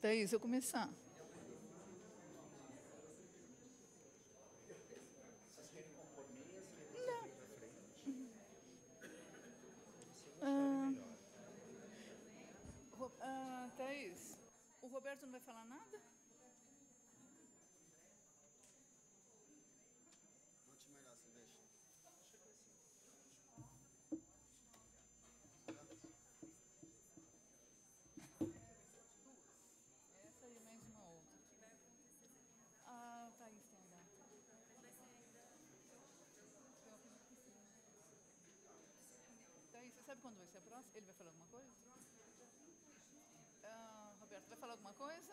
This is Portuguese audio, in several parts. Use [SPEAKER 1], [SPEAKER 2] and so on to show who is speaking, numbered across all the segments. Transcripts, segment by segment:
[SPEAKER 1] Thaís, eu começar. Uhum. Ah. ah, Thaís, o Roberto não vai falar nada? Sabe quando vai ser a próxima? Ele vai falar alguma coisa? Ah, Roberto, vai falar alguma coisa?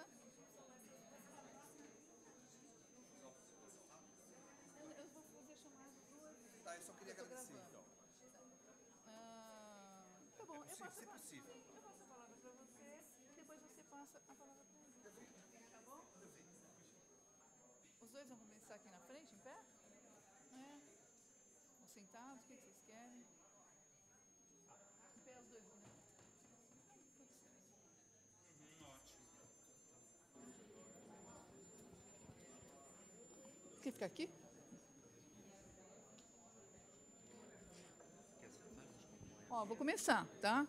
[SPEAKER 1] Eu, eu vou fazer chamada Tá, eu só queria eu agradecer, gravando. então. Ah, tá bom, é possível, eu passo, se é possível. eu passo a palavra para você, depois você passa a palavra para ele. Tá bom? Os dois vão começar aqui na frente, em pé? É. Ou sentados, o que vocês querem? quer ficar aqui?
[SPEAKER 2] Ó, vou começar, tá?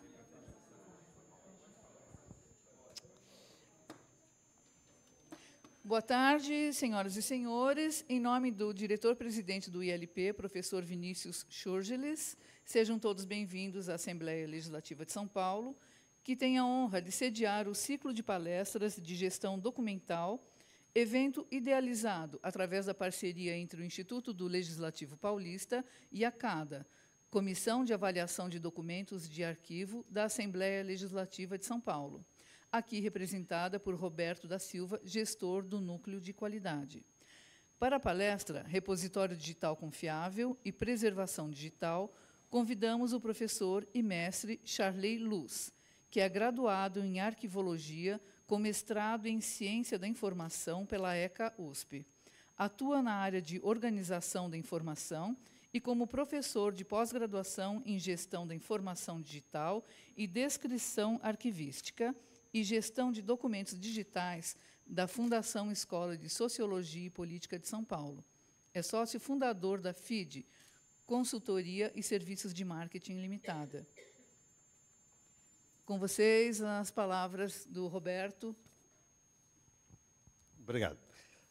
[SPEAKER 1] Boa tarde, senhoras e senhores. Em nome do diretor-presidente do ILP, professor Vinícius Churgeles, sejam todos bem-vindos à Assembleia Legislativa de São Paulo, que tem a honra de sediar o ciclo de palestras de gestão documental evento idealizado através da parceria entre o Instituto do Legislativo Paulista e a CADA, Comissão de Avaliação de Documentos de Arquivo da Assembleia Legislativa de São Paulo, aqui representada por Roberto da Silva, gestor do Núcleo de Qualidade. Para a palestra Repositório Digital Confiável e Preservação Digital, convidamos o professor e mestre Charley Luz, que é graduado em Arquivologia com mestrado em Ciência da Informação pela ECA USP. Atua na área de Organização da Informação e como professor de pós-graduação em Gestão da Informação Digital e Descrição Arquivística e Gestão de Documentos Digitais da Fundação Escola de Sociologia e Política de São Paulo. É sócio fundador da FID, Consultoria e Serviços de Marketing Limitada. Com vocês, as palavras do Roberto.
[SPEAKER 3] Obrigado.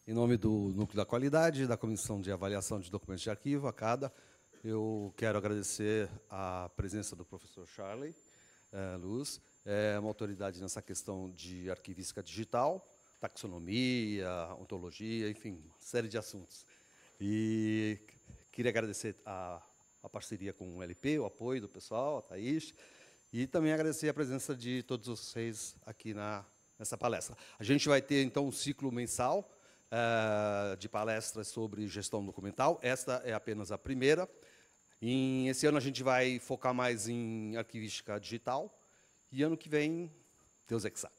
[SPEAKER 3] Em nome do Núcleo da Qualidade, da Comissão de Avaliação de Documentos de Arquivo, a CADA, eu quero agradecer a presença do professor Charley eh, Luz, é uma autoridade nessa questão de arquivística digital, taxonomia, ontologia, enfim, uma série de assuntos. E queria agradecer a, a parceria com o LP, o apoio do pessoal, a Thaís, e também agradecer a presença de todos vocês aqui na, nessa palestra. A gente vai ter, então, um ciclo mensal uh, de palestras sobre gestão documental. Esta é apenas a primeira. Em, esse ano a gente vai focar mais em arquivística digital. E ano que vem, Deus é que sabe.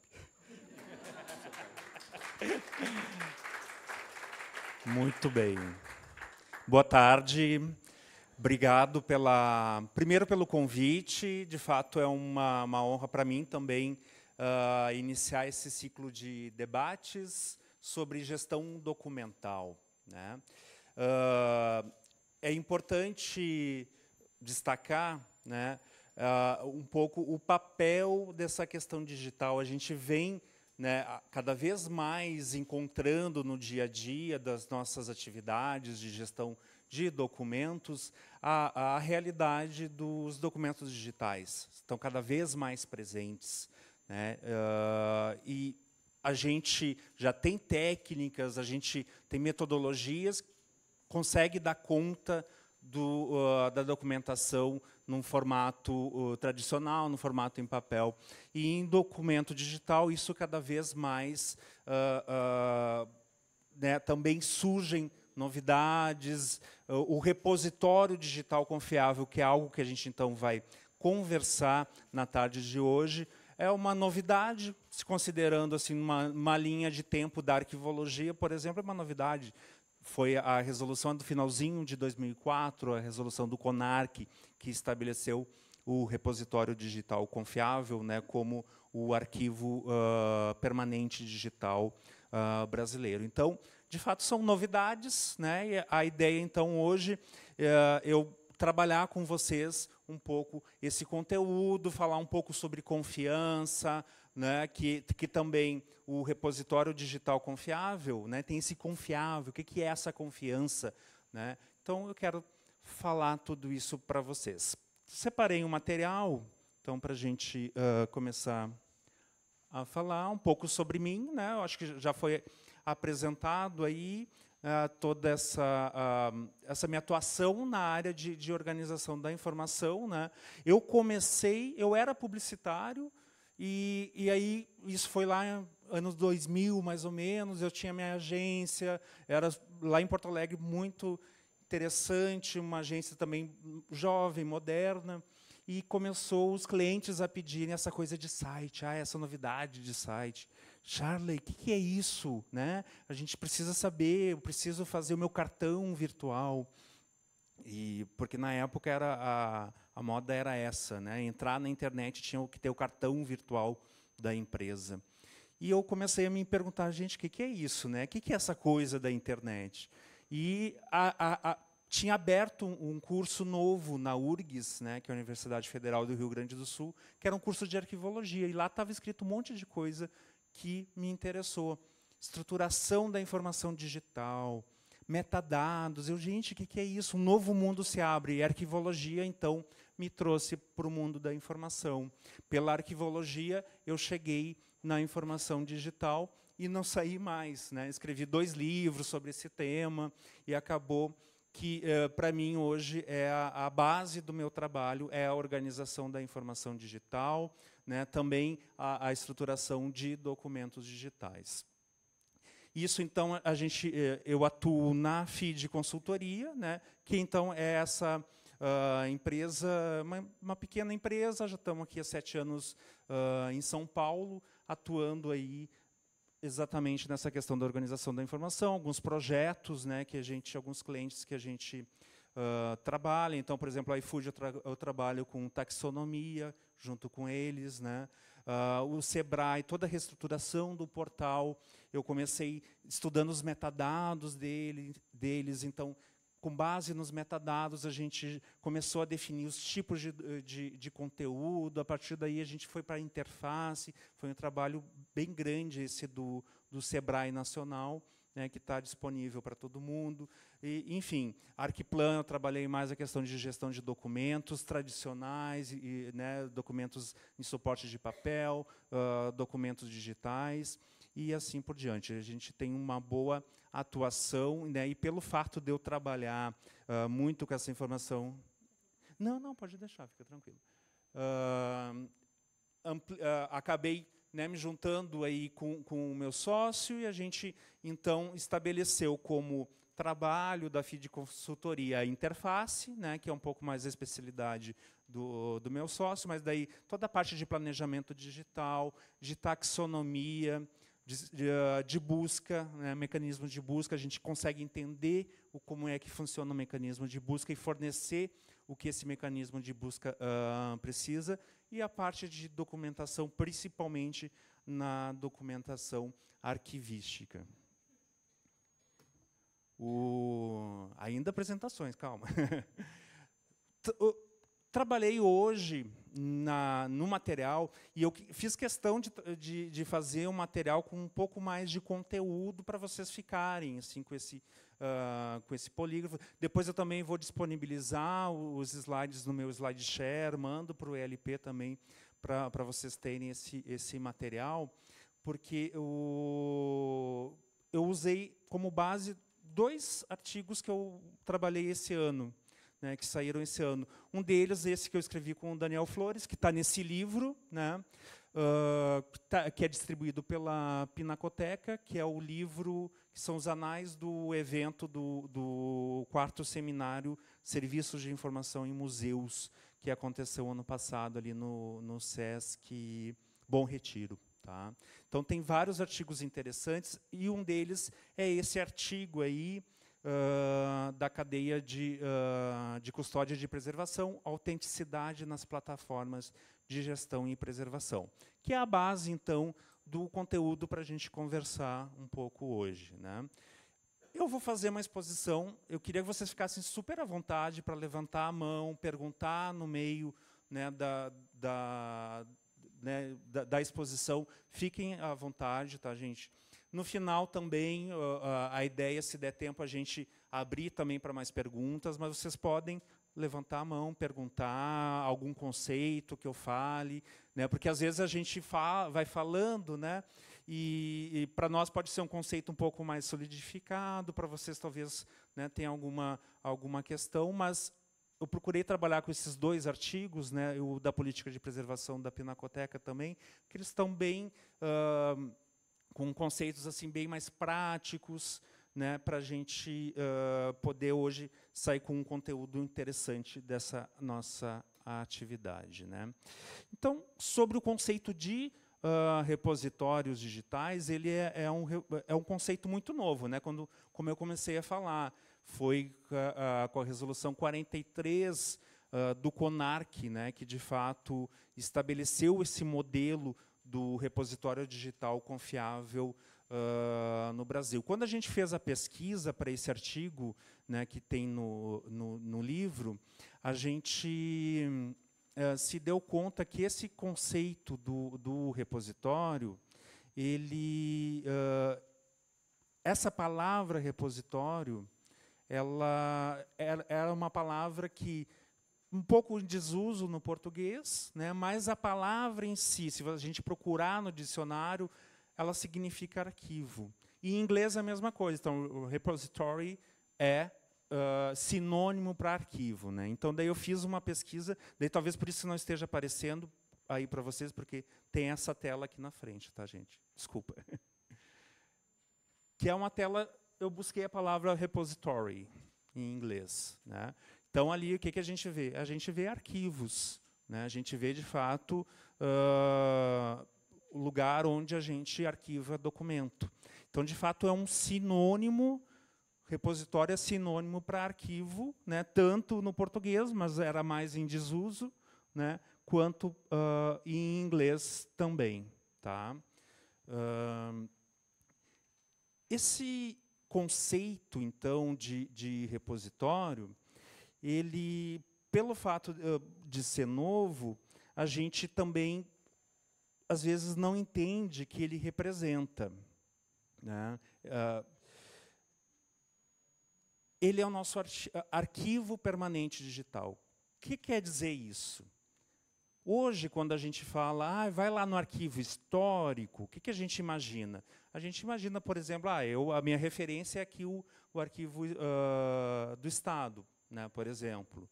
[SPEAKER 4] Muito bem. Boa tarde. Obrigado pela, primeiro pelo convite. De fato, é uma, uma honra para mim também uh, iniciar esse ciclo de debates sobre gestão documental. Né? Uh, é importante destacar né, uh, um pouco o papel dessa questão digital. A gente vem né, cada vez mais encontrando no dia a dia das nossas atividades de gestão documental de documentos à, à realidade dos documentos digitais. Estão cada vez mais presentes. Né? Uh, e a gente já tem técnicas, a gente tem metodologias consegue dar conta do, uh, da documentação num formato uh, tradicional, no formato em papel. E em documento digital, isso cada vez mais uh, né, também surgem novidades, o repositório digital confiável, que é algo que a gente então vai conversar na tarde de hoje. É uma novidade, se considerando assim uma, uma linha de tempo da arquivologia, por exemplo, é uma novidade foi a resolução do finalzinho de 2004, a resolução do CONARC, que estabeleceu o repositório digital confiável né, como o arquivo uh, permanente digital uh, brasileiro. Então, de fato são novidades, né? E a ideia então hoje é eu trabalhar com vocês um pouco esse conteúdo, falar um pouco sobre confiança, né? Que, que também o repositório digital confiável, né? Tem esse confiável. O que, que é essa confiança, né? Então eu quero falar tudo isso para vocês. Separei um material, então para a gente uh, começar a falar um pouco sobre mim, né? Eu acho que já foi apresentado aí uh, toda essa, uh, essa minha atuação na área de, de organização da informação. Né? Eu comecei, eu era publicitário, e, e aí isso foi lá em anos 2000, mais ou menos, eu tinha minha agência, era lá em Porto Alegre muito interessante, uma agência também jovem, moderna, e começou os clientes a pedirem essa coisa de site, ah, essa novidade de site. Charlie, o que, que, é isso? Né? A gente precisa saber, eu preciso fazer o meu cartão virtual. E, porque na época era a, a moda era essa, né? entrar na internet tinha que ter o cartão virtual da empresa. E eu comecei a me perguntar, gente, o que, que, é isso? Né? O que, que, é essa coisa da internet? E a, a, a, tinha aberto um curso novo na URGS, né, que é a Universidade Federal do Rio Grande do Sul, que era um curso de arquivologia. E lá estava escrito um monte de coisa que me interessou. Estruturação da informação digital, metadados. Eu, gente, o que, que é isso? Um novo mundo se abre. E a arquivologia, então, me trouxe para o mundo da informação. Pela arquivologia, eu cheguei na informação digital e não saí mais. Né? Escrevi dois livros sobre esse tema e acabou que eh, para mim hoje é a, base do meu trabalho é a organização da informação digital, né, também a, a estruturação de documentos digitais. Isso então a gente eh, eu atuo na FID Consultoria, né, que então é essa Uh, empresa, uma, uma, pequena empresa, já estamos aqui há sete anos uh, em São Paulo, atuando aí exatamente nessa questão da organização da informação, alguns projetos, né, que a gente, alguns clientes que a gente uh, trabalha. Então, por exemplo, a iFood eu, tra eu, trabalho com taxonomia junto com eles, né? Uh, o Sebrae, toda a reestruturação do portal, eu comecei estudando os metadados dele, deles, então com base nos metadados, a gente começou a definir os tipos de, eh, de, de conteúdo, a partir daí a gente foi para a interface, foi um trabalho bem grande esse do, do Sebrae Nacional, né, que está disponível para todo mundo. E, enfim, Arquiplan, eu trabalhei mais a questão de gestão de documentos tradicionais, e, né, documentos em suporte de papel, uh, documentos digitais e assim por diante. A gente tem uma boa atuação, né? e pelo fato de eu trabalhar uh, muito com essa informação. Não, não, pode deixar, fica tranquilo. Uh, ampli... uh, acabei né, me juntando aí com, com o meu sócio e a gente então estabeleceu como trabalho da FID Consultoria a interface, né, que é um pouco mais a especialidade do, do meu sócio, mas daí toda a parte de planejamento digital, de taxonomia, de, eh, de, busca, né, de busca, a gente consegue entender o, como é que funciona o mecanismo de busca e fornecer o que esse mecanismo de busca uh, precisa, e a parte de documentação, principalmente na documentação arquivística. O... Ainda apresentações, calma. trabalhei hoje na, no material e eu fiz questão de, de, de, fazer um material com um pouco mais de conteúdo para vocês ficarem assim com esse uh, com esse polígrafo. Depois eu também vou disponibilizar os slides no meu share, mando para o ELP também para vocês terem esse esse material, porque eu usei como base dois artigos que eu trabalhei esse ano né, que saíram esse ano. Um deles, esse que eu escrevi com o Daniel Flores, que está nesse livro, né, uh, que, tá, que é distribuído pela Pinacoteca, que é o livro que são os anais do evento do, do quarto seminário Serviços de Informação em Museus, que aconteceu ano passado ali no, no SESC Bom Retiro. Tá? Então, tem vários artigos interessantes, e um deles é esse artigo aí, ah, da cadeia de, uh, de custódia de preservação, autenticidade nas plataformas de gestão e preservação, que é a base, então, do conteúdo para a gente conversar um pouco hoje. Né? Eu vou fazer uma exposição, eu queria que vocês ficassem super à vontade para levantar a mão, perguntar no meio né, da, da, né, da, da exposição. Fiquem à vontade, tá, gente? No final também, a ideia, se der tempo, a gente abrir também para mais perguntas, mas vocês podem levantar a mão, perguntar algum conceito que eu fale, né? Porque às vezes a gente fala, vai falando, né? E, e para nós pode ser um conceito um pouco mais solidificado, para vocês talvez, né, tenha alguma alguma questão, mas eu procurei trabalhar com esses dois artigos, né? O da política de preservação da Pinacoteca também, que eles estão bem uh, com conceitos assim bem mais práticos, né, para a gente uh, poder hoje sair com um conteúdo interessante dessa nossa atividade. Né? Então, sobre o conceito de uh, repositórios digitais, ele é, é, um, é um conceito muito novo. Né? Quando, como eu comecei a falar, foi uh, com a resolução 43 do CONARC, né, que de fato estabeleceu esse modelo do repositório digital confiável uh, no Brasil. Quando a gente fez a pesquisa para esse artigo né, que tem no, no, no livro, a gente uh, se deu conta que esse conceito do, do repositório, ele, uh, essa palavra repositório, ela era é, é uma palavra que um pouco em desuso no português, né? mas a palavra em si, se a gente procurar no dicionário, ela significa arquivo. E em inglês é a mesma coisa. Então, repository é uh, sinônimo para arquivo. Né? Então, daí eu fiz uma pesquisa, daí talvez por isso não esteja aparecendo aí para vocês, porque tem essa tela aqui na frente, tá, gente? Desculpa. Que é uma tela, eu busquei a palavra repository em inglês. Né? Então, ali, o que, que a gente vê? A gente vê arquivos. Né? A gente vê, de fato, uh, o lugar onde a gente arquiva documento. Então, de fato, é um sinônimo, repositório é sinônimo para arquivo, né? tanto no português, mas era mais em desuso, né? quanto uh, em inglês também. Tá? Uh, esse conceito, então, de, de repositório, ele, pelo fato eh, de ser novo, a gente também às vezes não entende que ele representa. Né? Ah, ele é o nosso ah, arquivo permanente digital. O que quer dizer isso? Hoje, quando a gente fala, ah, vai lá no arquivo histórico, o que, que a gente imagina? A gente imagina, por exemplo, ah, eu, a minha referência é aqui o, o arquivo uh, do Estado né, por exemplo.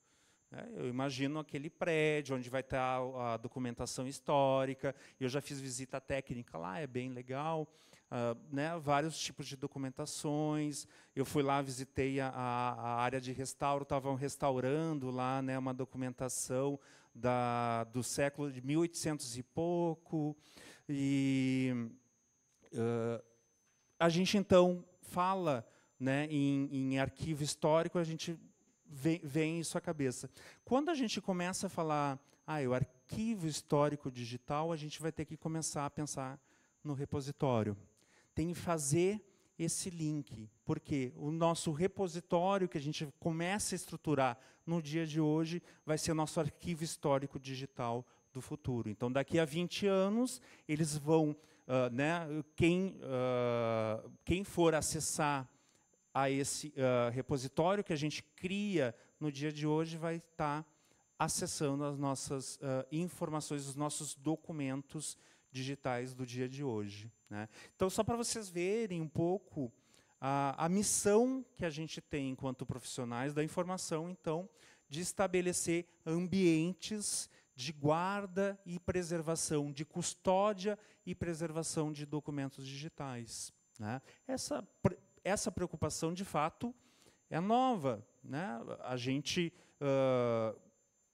[SPEAKER 4] Né, eu imagino aquele prédio onde vai estar a documentação histórica. Eu já fiz visita técnica lá, é bem legal. Uh, né, vários tipos de documentações. Eu fui lá, visitei a, a área de restauro, estavam restaurando lá né, uma documentação da, do século de 1800 e pouco. E uh, a gente, então, fala né, em, em arquivo histórico, a gente vem, vem sua cabeça. Quando a gente começa a falar, ah, é o arquivo histórico digital, a gente vai ter que começar a pensar no repositório. Tem que fazer esse link, porque o nosso repositório que a gente começa a estruturar no dia de hoje vai ser o nosso arquivo histórico digital do futuro. Então, daqui a 20 anos, eles vão, uh, né, quem, uh, quem for acessar a esse uh, repositório que a gente cria no dia de hoje vai estar tá acessando as nossas uh, informações, os nossos documentos digitais do dia de hoje. Né? Então, só para vocês verem um pouco a, a missão que a gente tem enquanto profissionais da informação, então, de estabelecer ambientes de guarda e preservação, de custódia e preservação de documentos digitais. Né? Essa essa preocupação, de fato, é nova. Né? A gente, ah,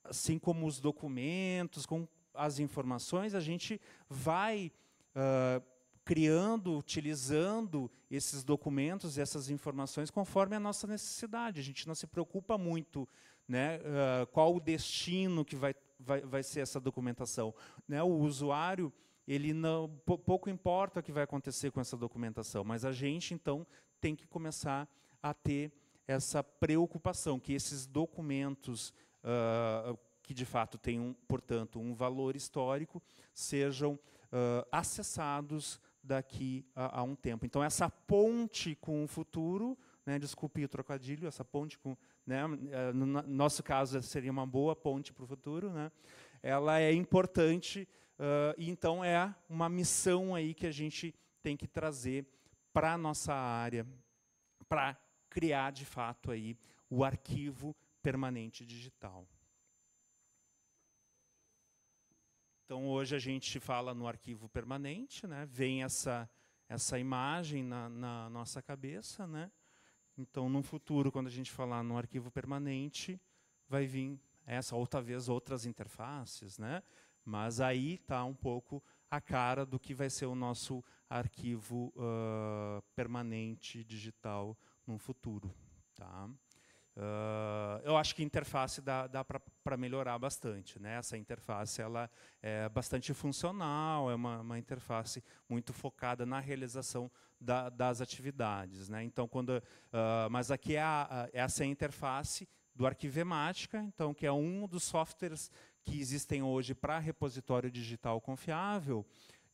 [SPEAKER 4] assim como os documentos, com as informações, a gente vai ah, criando, utilizando esses documentos e essas informações conforme a nossa necessidade. A gente não se preocupa muito né, uh, qual o destino que vai, vai, vai ser essa documentação. Né, o usuário, ele não, pouco importa o que vai acontecer com essa documentação, mas a gente, então, tem que começar a ter essa preocupação que esses documentos uh, que de fato têm, um, portanto, um valor histórico, sejam uh, acessados daqui a, a, um tempo. Então, essa ponte com o futuro, né, desculpe o trocadilho, essa ponte com. Né, eh, no nosso caso, seria uma boa ponte para o futuro, né, ela é importante, uh, e então é uma missão aí que a gente tem que trazer para a nossa área, para criar de fato aí o arquivo permanente digital. Então hoje a gente fala no arquivo permanente, né? Vem essa essa imagem na, na nossa cabeça, né? Então no futuro quando a gente falar no arquivo permanente vai vir essa outra vez outras interfaces, né? Mas aí está um pouco a cara do que vai ser o nosso arquivo uh, permanente digital no futuro. Tá? Uh, eu acho que a interface dá, dá para melhorar bastante. Né? Essa interface ela é bastante funcional, é uma, uma interface muito focada na realização da, das atividades. Né? Então, quando, uh, mas aqui é a, essa é a interface do Arquivemática, então, que é um dos softwares que existem hoje para repositório digital confiável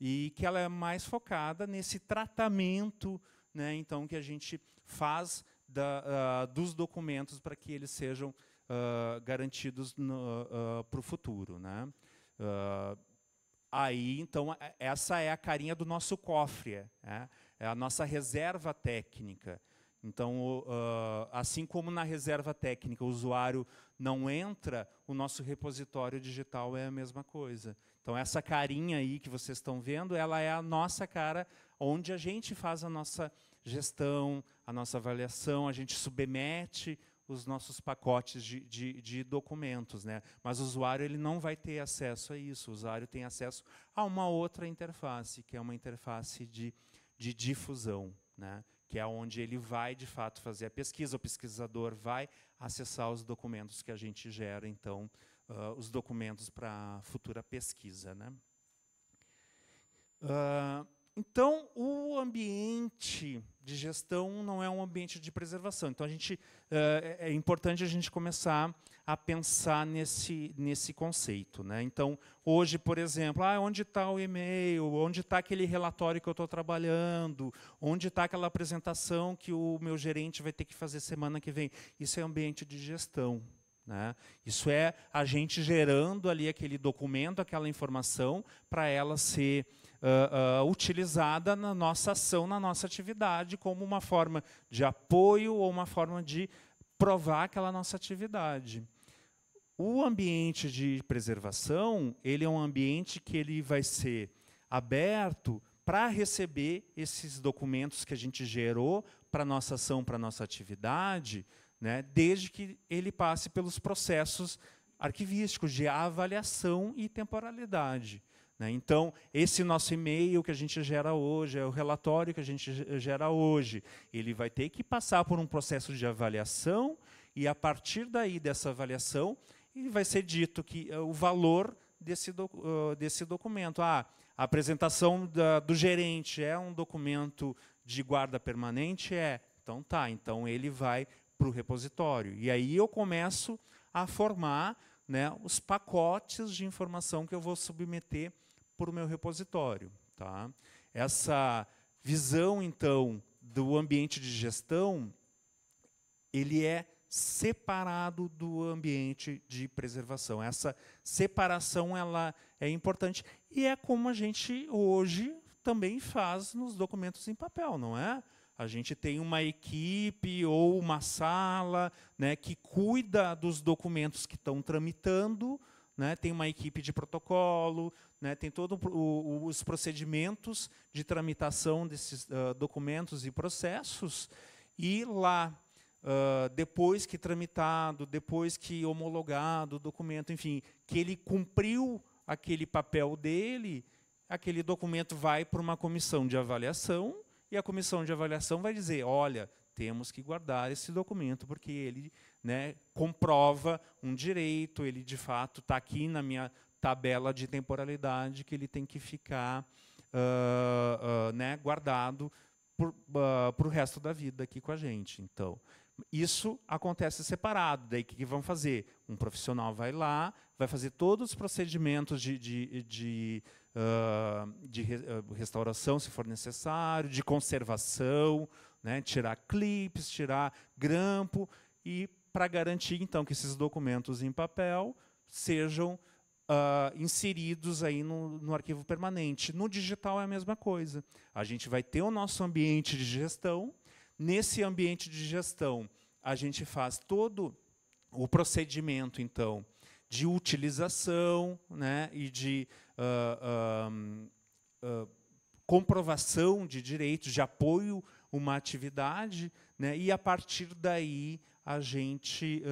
[SPEAKER 4] e que ela é mais focada nesse tratamento, né, então que a gente faz da, uh, dos documentos para que eles sejam uh, garantidos uh, ah, para o futuro, né? aí então é, essa é a carinha do nosso cofre, é, é a nossa reserva técnica. Então, ah, assim como na reserva técnica, o usuário não entra, o nosso repositório digital é a mesma coisa. Então, essa carinha aí que vocês estão vendo, ela é a nossa cara, onde a gente faz a nossa gestão, a nossa avaliação, a gente submete os nossos pacotes de, de, de, documentos. Né? Mas o usuário ele não vai ter acesso a isso. O usuário tem acesso a uma outra interface, que é uma interface de, de difusão, né? que é onde ele vai de fato fazer a pesquisa, o pesquisador vai acessar os documentos que a gente gera, então, uh, os documentos para futura pesquisa. Né? Uh, então, o ambiente de gestão não é um ambiente de preservação. Então, a gente, uh, é importante a gente começar a pensar nesse, nesse conceito. Né? Então, hoje, por exemplo, ah, onde está o e-mail? Onde está aquele relatório que eu estou trabalhando? Onde está aquela apresentação que o meu gerente vai ter que fazer semana que vem? Isso é ambiente de gestão. Né? Isso é a gente gerando ali aquele documento, aquela informação, para ela ser uh, utilizada na nossa ação, na nossa atividade, como uma forma de apoio ou uma forma de provar aquela nossa atividade. O ambiente de preservação, ele é um ambiente que ele vai ser aberto para receber esses documentos que a gente gerou para nossa ação, para nossa atividade, né, desde que ele passe pelos processos arquivísticos de avaliação e temporalidade. Né? Então, esse nosso e-mail que a gente gera hoje, é o relatório que a gente gera hoje, ele vai ter que passar por um processo de avaliação, e a partir daí dessa avaliação, ele vai ser dito que eh, o valor desse, eh, desse documento. Ah, a apresentação da, do gerente é um documento de guarda permanente? É. Então tá, então ele vai para o repositório. E aí eu começo a formar né, os pacotes de informação que eu vou submeter para o meu repositório. Tá? Essa visão, então, do ambiente de gestão, ele é separado do ambiente de preservação. Essa separação ela é importante e é como a gente hoje também faz nos documentos em papel, não é? A gente tem uma equipe ou uma sala né, que cuida dos documentos que estão tramitando, né, tem uma equipe de protocolo, né, tem todos os procedimentos de tramitação desses uh, documentos e processos, e lá, uh, depois que tramitado, depois que homologado o documento, enfim, que ele cumpriu aquele papel dele, aquele documento vai para uma comissão de avaliação, e a comissão de avaliação vai dizer: olha, temos que guardar esse documento, porque ele né, comprova um direito, ele de fato está aqui na minha tabela de temporalidade que ele tem que ficar uh, uh, né, guardado para ah, o resto da vida aqui com a gente. Então, isso acontece separado. Daí o que, que vão fazer? Um profissional vai lá, vai fazer todos os procedimentos de, de, de, uh, de re, restauração, se for necessário, de conservação, né? tirar clipes, tirar grampo, e para garantir, então, que esses documentos em papel sejam uh, inseridos aí no, no arquivo permanente. No digital é a mesma coisa. A gente vai ter o nosso ambiente de gestão. Nesse ambiente de gestão, a gente faz todo o procedimento, então, de utilização né, e de uh, uh, uh, comprovação de direitos, de apoio a uma atividade, né, e a partir daí a gente,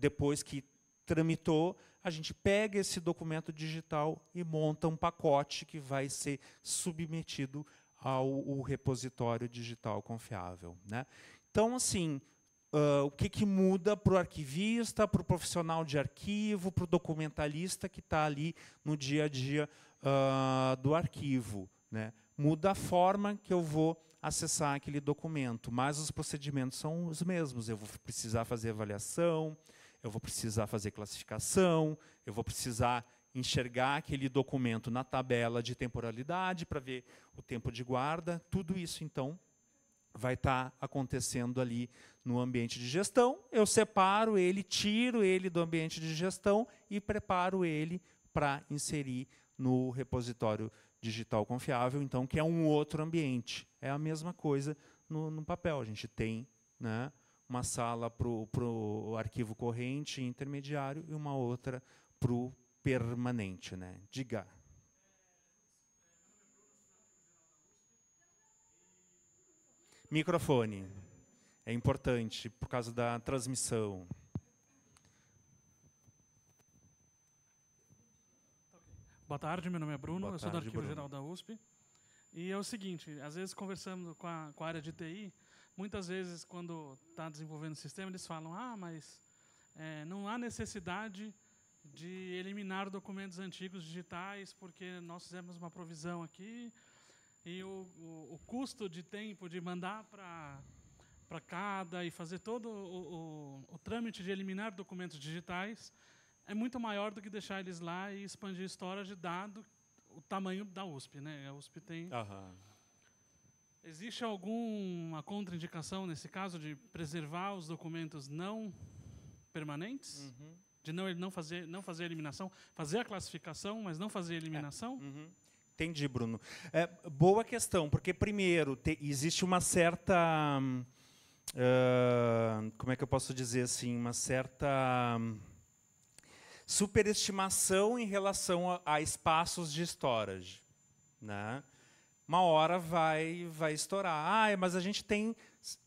[SPEAKER 4] depois que tramitou, a gente pega esse documento digital e monta um pacote que vai ser submetido ao, repositório digital confiável. Né? Então, assim, uh, o que, que muda para o arquivista, para o profissional de arquivo, para o documentalista que está ali no dia a dia uh, do arquivo? Né? Muda a forma que eu vou acessar aquele documento, mas os procedimentos são os mesmos. Eu vou precisar fazer avaliação, eu vou precisar fazer classificação, eu vou precisar enxergar aquele documento na tabela de temporalidade para ver o tempo de guarda. Tudo isso, então, vai estar tá acontecendo ali no ambiente de gestão. Eu separo ele, tiro ele do ambiente de gestão e preparo ele para inserir no repositório digital confiável, então, que é um outro ambiente. É a mesma coisa no, no papel. A gente tem né, uma sala para o arquivo corrente intermediário e uma outra para o permanente. Né? Diga. Microfone. É importante por causa da transmissão.
[SPEAKER 3] Boa tarde, meu nome é Bruno, eu sou do Arquivo Bruno. Geral da USP. E é o seguinte, às vezes conversando com a, com a área de TI, Muitas vezes, quando está desenvolvendo o sistema, eles falam: ah, mas é, não há necessidade de eliminar documentos antigos digitais, porque nós fizemos uma provisão aqui, e o, o, o custo de tempo de mandar para para cada e fazer todo o, o, o, trâmite de eliminar documentos digitais é muito maior do que deixar eles lá e expandir a história de dado o tamanho da USP, né? A USP tem uhum. Existe alguma contraindicação nesse caso de preservar os documentos não permanentes? Uhum. De não, não, fazer, não fazer a eliminação? Fazer a classificação, mas não fazer a é, eliminação? É. Uhum.
[SPEAKER 4] Entendi, Bruno. É, boa questão, porque, primeiro, te, existe uma certa. Uh, como é que eu posso dizer assim? Uma certa superestimação em relação a, a espaços de storage. Né? uma hora vai, vai estourar. Ah, mas a gente tem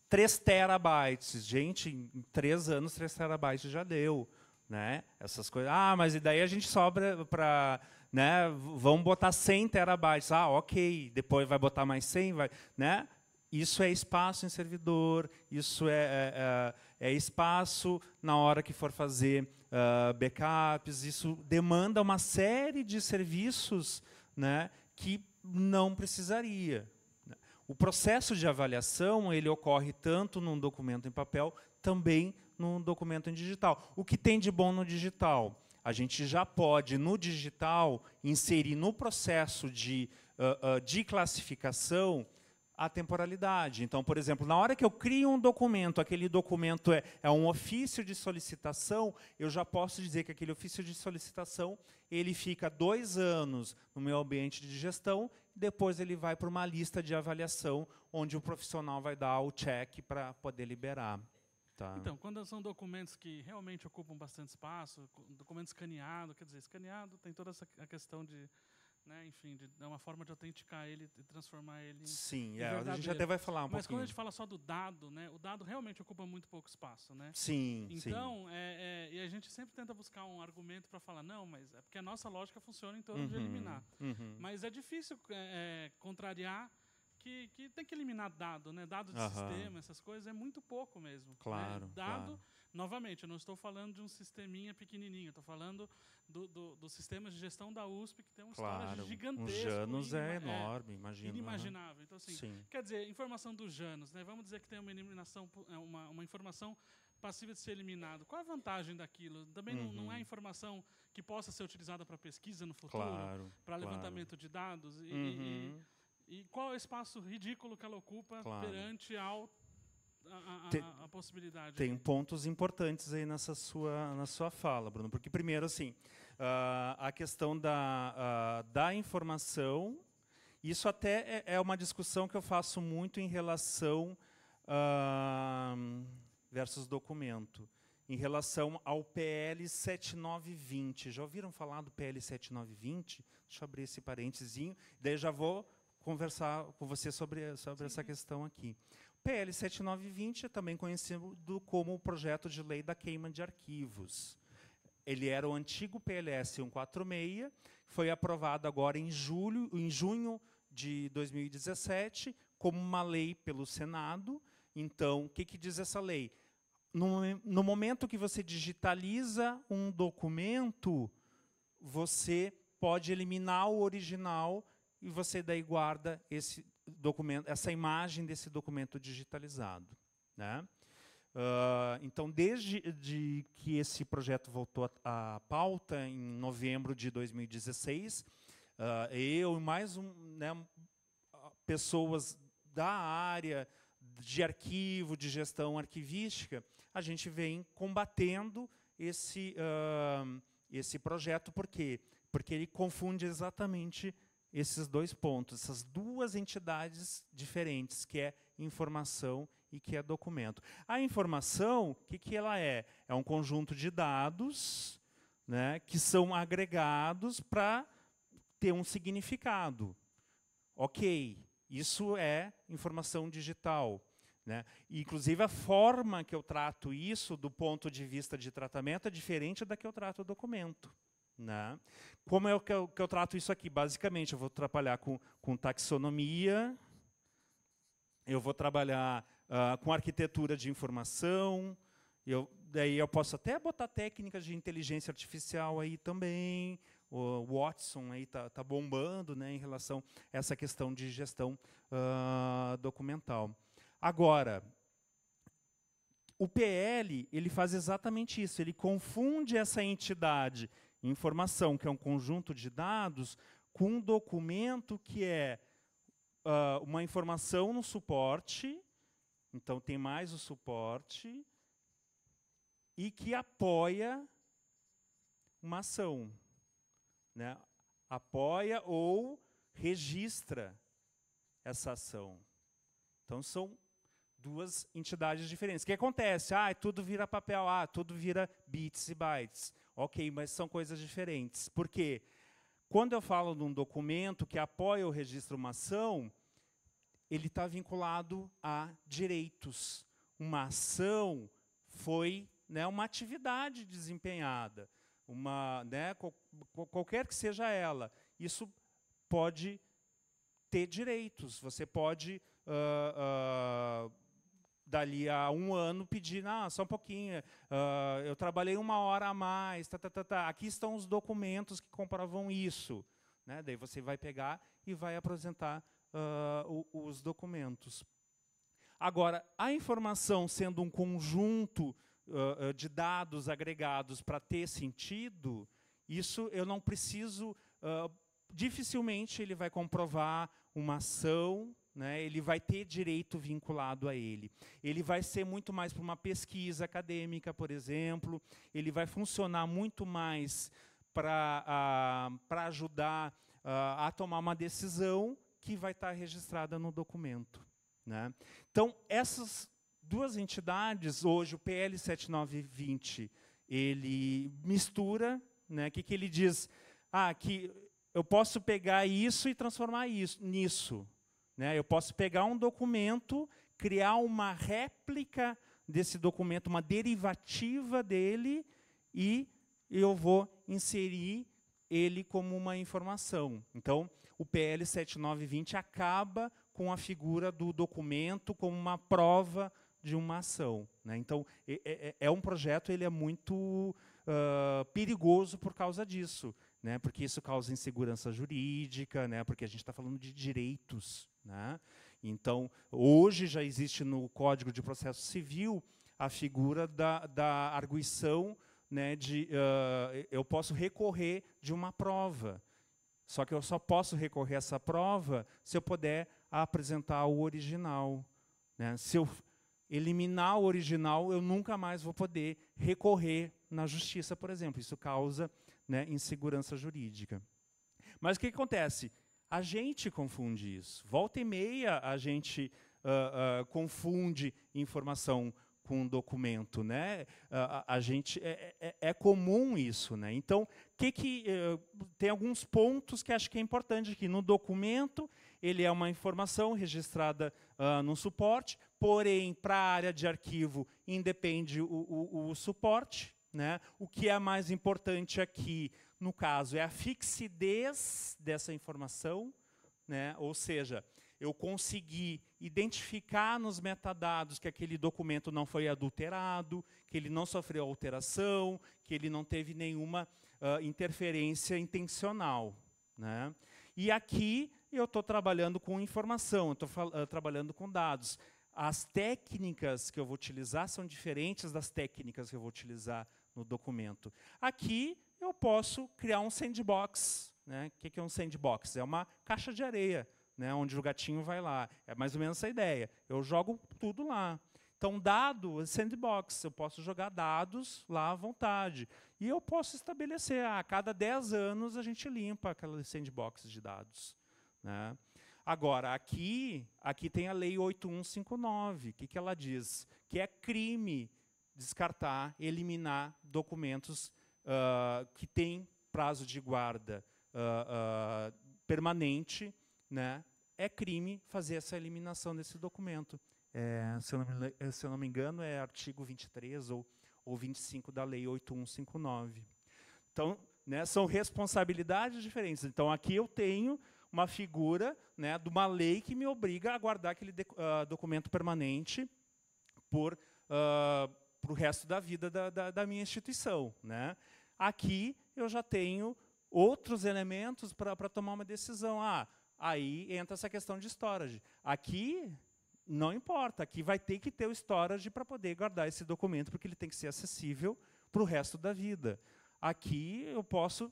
[SPEAKER 4] 3 terabytes. Gente, em 3 anos, 3 terabytes já deu. Né? Essas coisas. Ah, mas e daí a gente sobra para. Né? vamos botar 100 terabytes. Ah, ok. Depois vai botar mais 100. Vai, né? Isso é espaço em servidor, isso é, é, é, é espaço na hora que for fazer uh, backups, isso demanda uma série de serviços né, que não precisaria. O processo de avaliação ele ocorre tanto num documento em papel, também num documento em digital. O que tem de bom no digital? A gente já pode, no digital, inserir no processo de, uh, uh, de classificação a temporalidade. Então, por exemplo, na hora que eu crio um documento, aquele documento é, é, um ofício de solicitação, eu já posso dizer que aquele ofício de solicitação ele fica dois anos no meu ambiente de gestão, depois ele vai para uma lista de avaliação, onde o profissional vai dar o check para poder liberar. Tá. Então,
[SPEAKER 3] quando são documentos que realmente ocupam bastante espaço, documento escaneado, quer dizer, escaneado tem toda essa questão de né? Enfim, de, uma forma de autenticar ele e transformar ele. Sim, é, a gente até vai falar um Mas pouquinho. Mas quando a gente fala só do dado, né? O dado realmente ocupa muito pouco espaço, né? Sim. Então, sim. É, é, e a gente sempre tenta buscar um argumento para falar não, mas é porque a nossa lógica funciona em torno uhum, de eliminar. Uhum. Mas é difícil é, é, contrariar que, que tem que eliminar dado, né? Dado de sistema, essas coisas, é muito pouco mesmo. Né? Claro. Né? Dado, claro. novamente, eu não estou falando de um sisteminha pequenininho, estou falando do, do, do, sistema de gestão da USP, que tem um claro. gigantesco. O Janus é, é enorme, é, imagina. Inimaginável. Então, assim, Sim. quer dizer, informação do Janus, né? Vamos dizer que tem uma eliminação, é, uma, uma informação passiva de ser eliminado. Qual a vantagem daquilo? Também uhum. não, não, é uhum. informação que possa ser utilizada para pesquisa no futuro, claro, para levantamento claro. de dados. E, uhum. e e qual é o espaço ridículo que ela ocupa claro. perante ao, a, a, tem, a, possibilidade? Tem pontos
[SPEAKER 4] importantes aí nessa sua, na sua fala, Bruno. Porque, primeiro, assim, uh, a questão da, uh, da informação, isso até é, é, uma discussão que eu faço muito em relação uh, versus documento. Em relação ao PL 7920. Já ouviram falar do PL 7920? Deixa eu abrir esse parênteses. Daí já vou conversar com você sobre, sobre essa questão aqui. PL 7920 é também conhecido como o projeto de lei da queima de arquivos. Ele era o antigo PLS 146, foi aprovado agora em julho, em junho de 2017 como uma lei pelo Senado. Então, o que, que diz essa lei? No, no momento que você digitaliza um documento, você pode eliminar o original e você daí guarda esse documento, essa imagem desse documento digitalizado. Né? Uh, então, desde de que esse projeto voltou à pauta, em novembro de 2016, uh, ah, eu e mais um, né, pessoas da área de arquivo, de gestão arquivística, a gente vem combatendo esse, uh, esse projeto. Por quê? Porque ele confunde exatamente esses dois pontos, essas duas entidades diferentes, que é informação e que é documento. A informação, o que, que ela é? É um conjunto de dados né, que são agregados para ter um significado. Ok, isso é informação digital. Né? inclusive, a forma que eu trato isso, do ponto de vista de tratamento, é diferente da que eu trato o documento. Né? Como é que eu, que eu trato isso aqui? Basicamente, eu vou trabalhar com, com taxonomia, eu vou trabalhar uh, com arquitetura de informação, eu, daí eu posso até botar técnicas de inteligência artificial aí também. O Watson aí tá, tá bombando, né, em relação a essa questão de gestão uh, documental. Agora, o PL ele faz exatamente isso. Ele confunde essa entidade informação, que é um conjunto de dados, com um documento que é uh, uma informação no suporte, então tem mais o suporte, e que apoia uma ação. Né? Apoia ou registra essa ação. Então são duas entidades diferentes. O que acontece? Ah, é tudo vira papel, ah, tudo vira bits e bytes. Ok, mas são coisas diferentes. Porque quando eu falo de um documento que apoia ou registra uma ação, ele está vinculado a direitos. Uma ação foi né, uma atividade desempenhada, uma, né, qualquer que seja ela. Isso pode ter direitos. Você pode uh, uh, dali a um ano pedir, ah, só um pouquinho, uh, eu trabalhei uma hora a mais, tá, tá, tá, tá. aqui estão os documentos que comprovam isso. Né? Daí você vai pegar e vai apresentar uh, os documentos. Agora, a informação sendo um conjunto uh, de dados agregados para ter sentido, isso eu não preciso. dificilmente ele vai comprovar uma ação né, ele vai ter direito vinculado a ele. Ele vai ser muito mais para uma pesquisa acadêmica, por exemplo, ele vai funcionar muito mais para ajudar a tomar uma decisão que vai estar registrada no documento. Né? Então, essas duas entidades, hoje o PL 7920, ele mistura, o né, que, que ele diz? Ah, que eu posso pegar isso e transformar isso nisso. Né? Eu posso pegar um documento, criar uma réplica desse documento, uma derivativa dele, e eu vou inserir ele como uma informação. Então, o PL 7920 acaba com a figura do documento como uma prova de uma ação. Né? Então, é, é, é, é um projeto, ele é muito uh, perigoso por causa disso, né? porque isso causa insegurança jurídica, né? porque a gente está falando de direitos. Né? Então, hoje já existe no Código de Processo Civil a figura da, da arguição né, de uh, eu posso recorrer de uma prova. Só que eu só posso recorrer a essa prova se eu puder apresentar o original. Né? Se eu eliminar o original, eu nunca mais vou poder recorrer na justiça, por exemplo. Isso causa né, insegurança jurídica. Mas o que acontece? A gente confunde isso. Volta e meia a gente uh, uh, confunde informação com documento, né? A, ah, a, a gente é, é, é, comum isso, né? Então, que que uh, tem alguns pontos que acho que é importante aqui no documento ele é uma informação registrada uh, no suporte, porém para a área de arquivo independe o, o, o suporte, né? O que é mais importante aqui? no caso, é a fixidez dessa informação, né? ou seja, eu consegui identificar nos metadados que aquele documento não foi adulterado, que ele não sofreu alteração, que ele não teve nenhuma uh, interferência intencional. Né? E aqui eu estou trabalhando com informação, estou uh, ah, trabalhando com dados. As técnicas que eu vou utilizar são diferentes das técnicas que eu vou utilizar no documento. Aqui eu posso criar um sandbox. Né? O que é um sandbox? É uma caixa de areia, né? onde o gatinho vai lá. É mais ou menos essa ideia. Eu jogo tudo lá. Então, dado, sandbox, eu posso jogar dados lá à vontade. E eu posso estabelecer, ah, a cada 10 anos a gente limpa aquela sandbox de dados. Né? Agora, aqui, aqui tem a Lei 8159, o que, que ela diz? Que é crime descartar, eliminar documentos uh, que tem prazo de guarda uh, uh, permanente, né, é crime fazer essa eliminação desse documento. É, se, eu não, eh, se, eu não me, engano, é artigo 23 ou, ou 25 da Lei 8159. Então, né, são responsabilidades diferentes. Então, aqui eu tenho uma figura né, de uma lei que me obriga a guardar aquele de, uh, documento permanente por uh, para o resto da vida da, da, da minha instituição. Né? Aqui eu já tenho outros elementos para tomar uma decisão. Ah, aí entra essa questão de storage. Aqui não importa, aqui vai ter que ter o storage para poder guardar esse documento, porque ele tem que ser acessível para o resto da vida. Aqui eu posso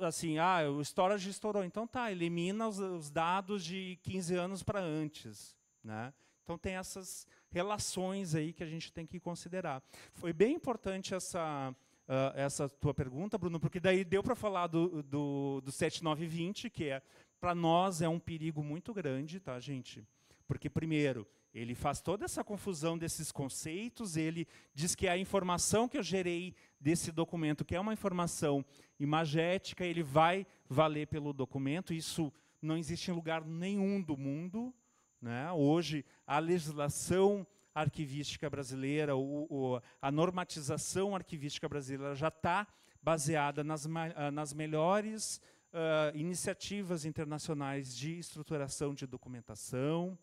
[SPEAKER 4] assim, ah, o storage estourou, então tá, elimina os, os dados de 15 anos para antes, né? Então tem essas relações aí que a gente tem que considerar. Foi bem importante essa, Uh, essa tua pergunta, Bruno, porque daí deu para falar do, do, do 7920, que é para nós é um perigo muito grande, tá, gente? Porque, primeiro, ele faz toda essa confusão desses conceitos, ele diz que é a informação que eu gerei desse documento, que é uma informação imagética, ele vai valer pelo documento, isso não existe em lugar nenhum do mundo. Né? Hoje, a legislação arquivística brasileira, o, o, a normatização arquivística brasileira já está baseada nas, ah, nas melhores uh, iniciativas internacionais de estruturação de documentação.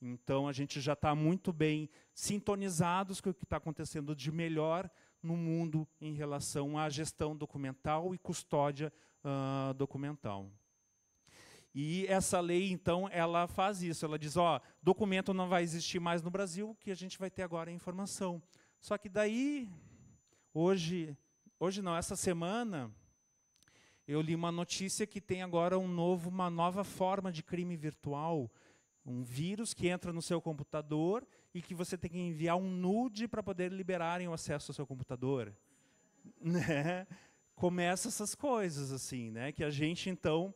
[SPEAKER 4] Então, a gente já está muito bem sintonizados com o que está acontecendo de melhor no mundo em relação à gestão documental e custódia uh, documental. E essa lei, então, ela faz isso. Ela diz, ó, documento não vai existir mais no Brasil, o que a gente vai ter agora é informação. Só que daí, hoje, hoje não, essa semana, eu li uma notícia que tem agora um novo, uma nova forma de crime virtual, um vírus que entra no seu computador e que você tem que enviar um nude para poder liberarem o acesso ao seu computador. Né? Começa essas coisas assim, né? Que a gente então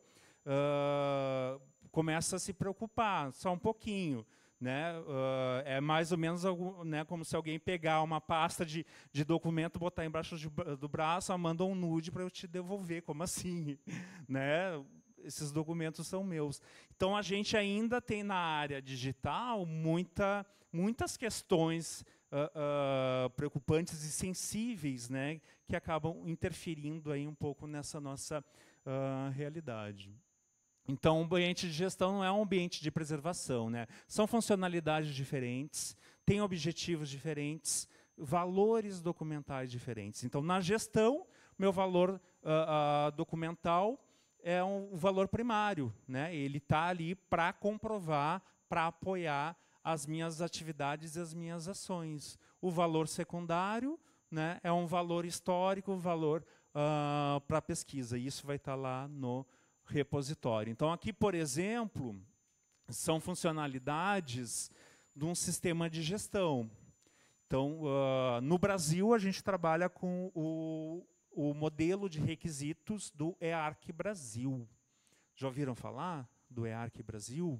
[SPEAKER 4] começa a se preocupar, só um pouquinho. Né? Uh, é mais ou menos algum, né, como se alguém pegar uma pasta de, de documento, botar embaixo de, do braço, ah, manda um nude para eu te devolver. Como assim? né? Esses documentos são meus. Então a gente ainda tem na área digital muita, muitas questões uh, uh, preocupantes e sensíveis, né, que acabam interferindo aí um pouco nessa nossa realidade. Então, o ambiente de gestão não é um ambiente de preservação. Né? São funcionalidades diferentes, têm objetivos diferentes, valores documentais diferentes. Então, na gestão, meu valor uh, uh, documental é um valor primário. Né? Ele está ali para comprovar, para apoiar as minhas atividades e as minhas ações. O valor secundário né, é um valor histórico, um valor uh, ah, para pesquisa. isso vai estar tá lá no repositório. Então, aqui, por exemplo, são funcionalidades de um sistema de gestão. Então, uh, no Brasil, a gente trabalha com o, o modelo de requisitos do EARC Brasil. Já ouviram falar do EARC Brasil?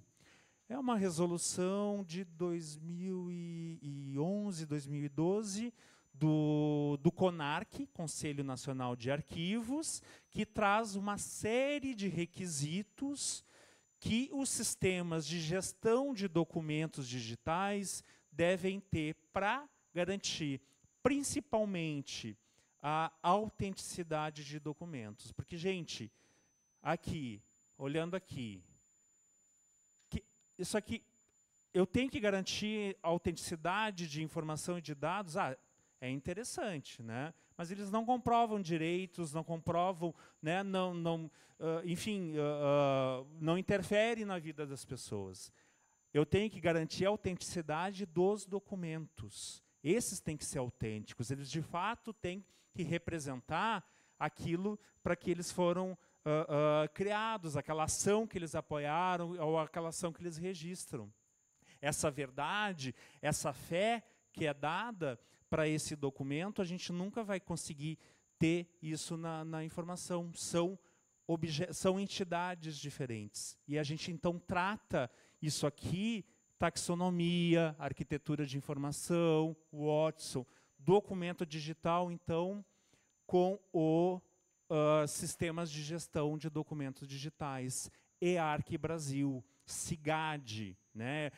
[SPEAKER 4] É uma resolução de 2011, 2012, do, do CONARC, Conselho Nacional de Arquivos, que traz uma série de requisitos que os sistemas de gestão de documentos digitais devem ter para garantir, principalmente, a autenticidade de documentos. Porque, gente, aqui, olhando aqui, isso aqui, eu tenho que garantir autenticidade de informação e de dados? Ah, é interessante, né? mas eles não comprovam direitos, não comprovam, né? não, não, uh, enfim, uh, uh, não interferem na vida das pessoas. Eu tenho que garantir a autenticidade dos documentos. Esses têm que ser autênticos, eles de fato têm que representar aquilo para que eles foram uh, uh, criados, aquela ação que eles apoiaram ou aquela ação que eles registram. Essa verdade, essa fé que é dada, para esse documento, a gente nunca vai conseguir ter isso na, na informação. São, são entidades diferentes. E a gente, então, trata isso aqui, taxonomia, arquitetura de informação, Watson, documento digital, então, com o uh, Sistemas de Gestão de Documentos Digitais, EARC Brasil, CIGAD. Né?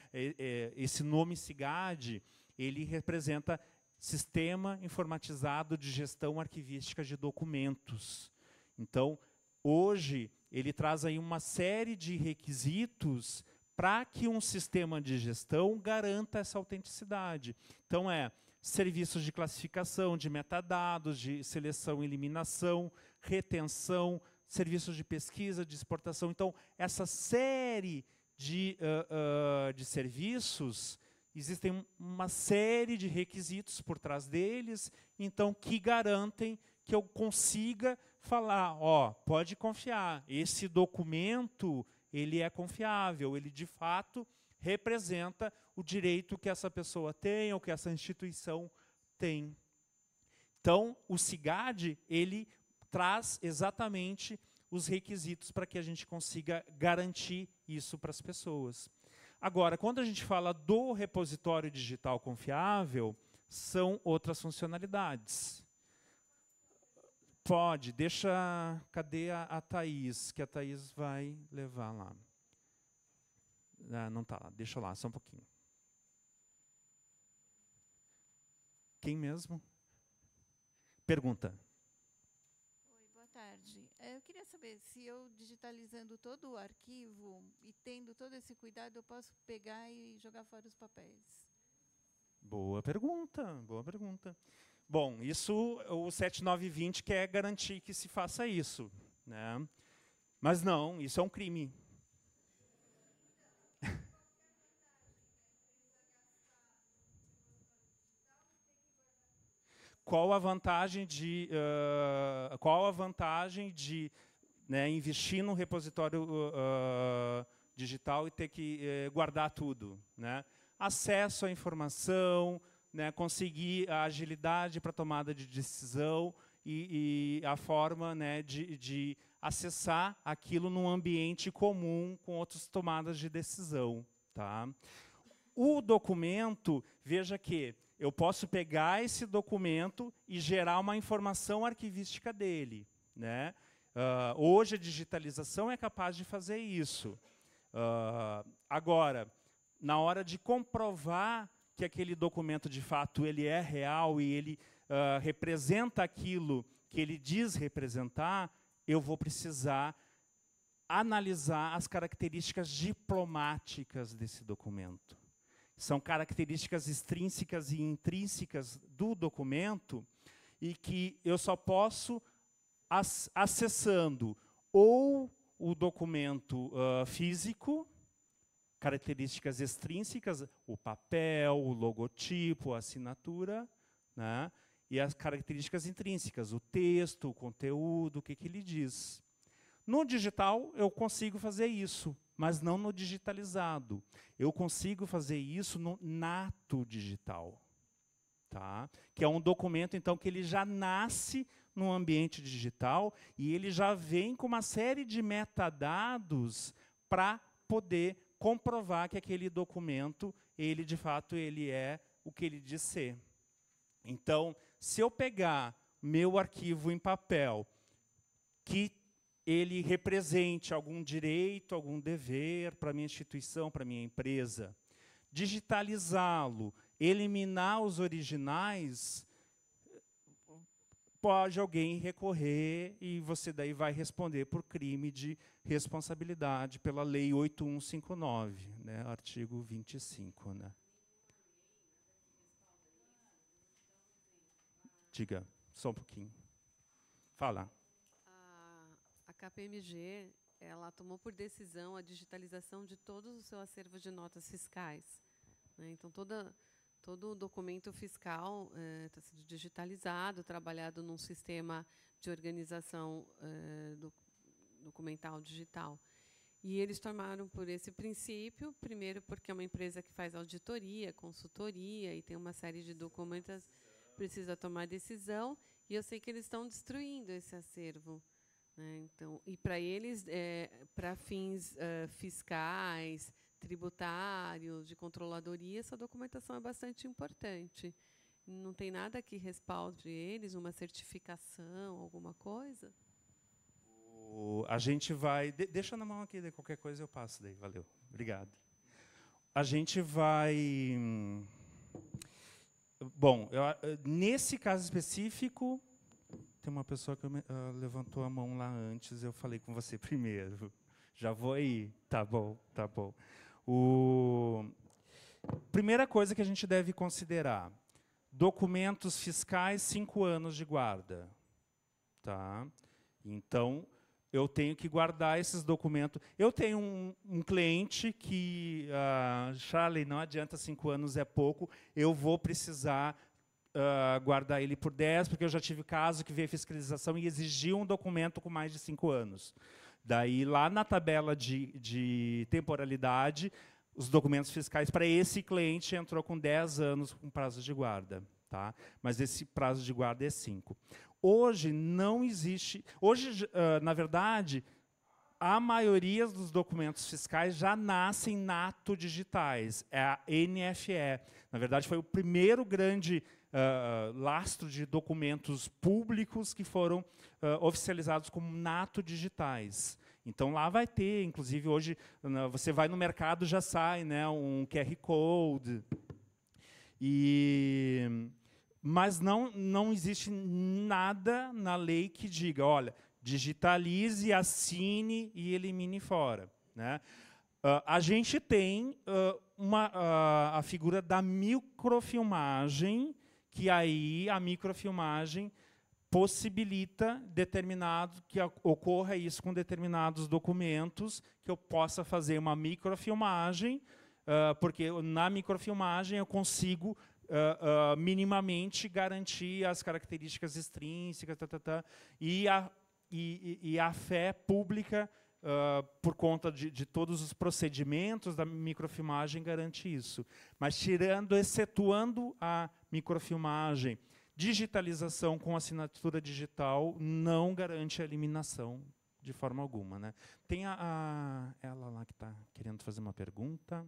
[SPEAKER 4] esse nome CIGAD, ele representa Sistema informatizado de gestão arquivística de documentos. Então, hoje, ele traz aí uma série de requisitos para que um sistema de gestão garanta essa autenticidade. Então, é serviços de classificação, de metadados, de seleção e eliminação, retenção, serviços de pesquisa, de exportação. Então, essa série de, uh, uh, de serviços Existem uma série de requisitos por trás deles, então que garantem que eu consiga falar, ó, pode confiar, esse documento, ele é confiável, ele de fato representa o direito que essa pessoa tem ou que essa instituição tem. Então, o CIGAD, ele traz exatamente os requisitos para que a gente consiga garantir isso para as pessoas. Agora, quando a gente fala do repositório digital confiável, são outras funcionalidades. Pode, deixa. Cadê a, a Thaís? Que a Thaís vai levar lá. Ah, não está lá, deixa lá, só um pouquinho. Quem mesmo? Pergunta.
[SPEAKER 5] Eu queria saber se eu digitalizando todo o arquivo e tendo todo esse cuidado, eu posso pegar e jogar fora os papéis.
[SPEAKER 4] Boa pergunta, boa pergunta. Bom, isso o 7920 quer garantir que se faça isso, né? Mas não, isso é um crime. qual a vantagem de, uh, qual a vantagem de né, investir num repositório uh, digital e ter que uh, guardar tudo. Né? Acesso à informação, né, conseguir a agilidade para tomada de decisão e, e a forma né, de, de acessar aquilo num ambiente comum com outras tomadas de decisão. Tá? O documento, veja que eu posso pegar esse documento e gerar uma informação arquivística dele. Né? Uh, hoje a digitalização é capaz de fazer isso. Uh, agora, na hora de comprovar que aquele documento de fato ele é real e ele uh, representa aquilo que ele diz representar, eu vou precisar analisar as características diplomáticas desse documento são características extrínsecas e intrínsecas do documento e que eu só posso acessando ou o documento uh, físico, características extrínsecas, o papel, o logotipo, a assinatura, né? e as características intrínsecas, o texto, o conteúdo, o que, que ele diz. No digital, eu consigo fazer isso mas não no digitalizado. Eu consigo fazer isso no nato digital, tá? que é um documento então que ele já nasce no ambiente digital e ele já vem com uma série de metadados para poder comprovar que aquele documento, ele de fato ele é o que ele diz ser. Então, se eu pegar meu arquivo em papel que ele represente algum direito, algum dever para minha instituição, para minha empresa. Digitalizá-lo, eliminar os originais, pode alguém recorrer e você daí vai responder por crime de responsabilidade pela lei 8159, né, artigo 25, né? Diga, só um pouquinho. Fala.
[SPEAKER 5] KPMG ela tomou por decisão a digitalização de todos os seu acervo de notas fiscais. Né? Então, toda, todo o documento fiscal está eh, é, sendo digitalizado, trabalhado num sistema de organização é, do, documental digital. E eles tomaram por esse princípio, primeiro porque é uma empresa que faz auditoria, consultoria e tem uma série de documentos precisa tomar decisão, e eu sei que eles estão destruindo esse acervo. Né? Então, e para eles, é, para fins uh, fiscais, tributários, de controladoria, essa documentação é bastante importante. Não tem nada que respalde eles, uma certificação, alguma coisa?
[SPEAKER 4] O, a gente vai. De, deixa na mão aqui, qualquer coisa eu passo daí. Valeu. Obrigado. A gente vai. Hum, bom, eu, nesse caso específico, tem uma pessoa que uh, levantou a mão lá antes, eu falei com você primeiro. Já vou aí. Tá bom, tá bom. O... Primeira coisa que a gente deve considerar: documentos fiscais, cinco anos de guarda. Tá? Então, eu tenho que guardar esses documentos. Eu tenho um, um cliente que, uh, Charlie, não adianta cinco anos é pouco, eu vou precisar uh, guardar ele por 10, porque eu já tive caso que veio fiscalização e exigiu um documento com mais de 5 anos. Daí, lá na tabela de, de temporalidade, os documentos fiscais para esse cliente entrou com 10 anos com prazo de guarda. Tá? Mas esse prazo de guarda é 5. Hoje não existe. Hoje, uh, na verdade, a maioria dos documentos fiscais já nascem nato digitais. É a NFE. Na verdade, foi o primeiro grande uh, lastro de documentos públicos que foram uh, oficializados como nato digitais. Então lá vai ter, inclusive hoje você vai no mercado já sai, né, um QR code. E mas não não existe nada na lei que diga, olha, digitalize, assine e elimine fora, né? Uh, a gente tem uh, uma, uh, a figura da microfilmagem, que aí a microfilmagem possibilita determinado que ocorra isso com determinados documentos, que eu possa fazer uma microfilmagem, uh, porque na microfilmagem eu consigo uh, uh, minimamente garantir as características extrínsecas tá, tá, tá, e, a, e, e a fé pública Uh, por conta de, de, todos os procedimentos da microfilmagem, garante isso. Mas tirando, excetuando a microfilmagem, digitalização com assinatura digital não garante a eliminação de forma alguma. Né? Tem a, a ela lá que está querendo fazer uma pergunta.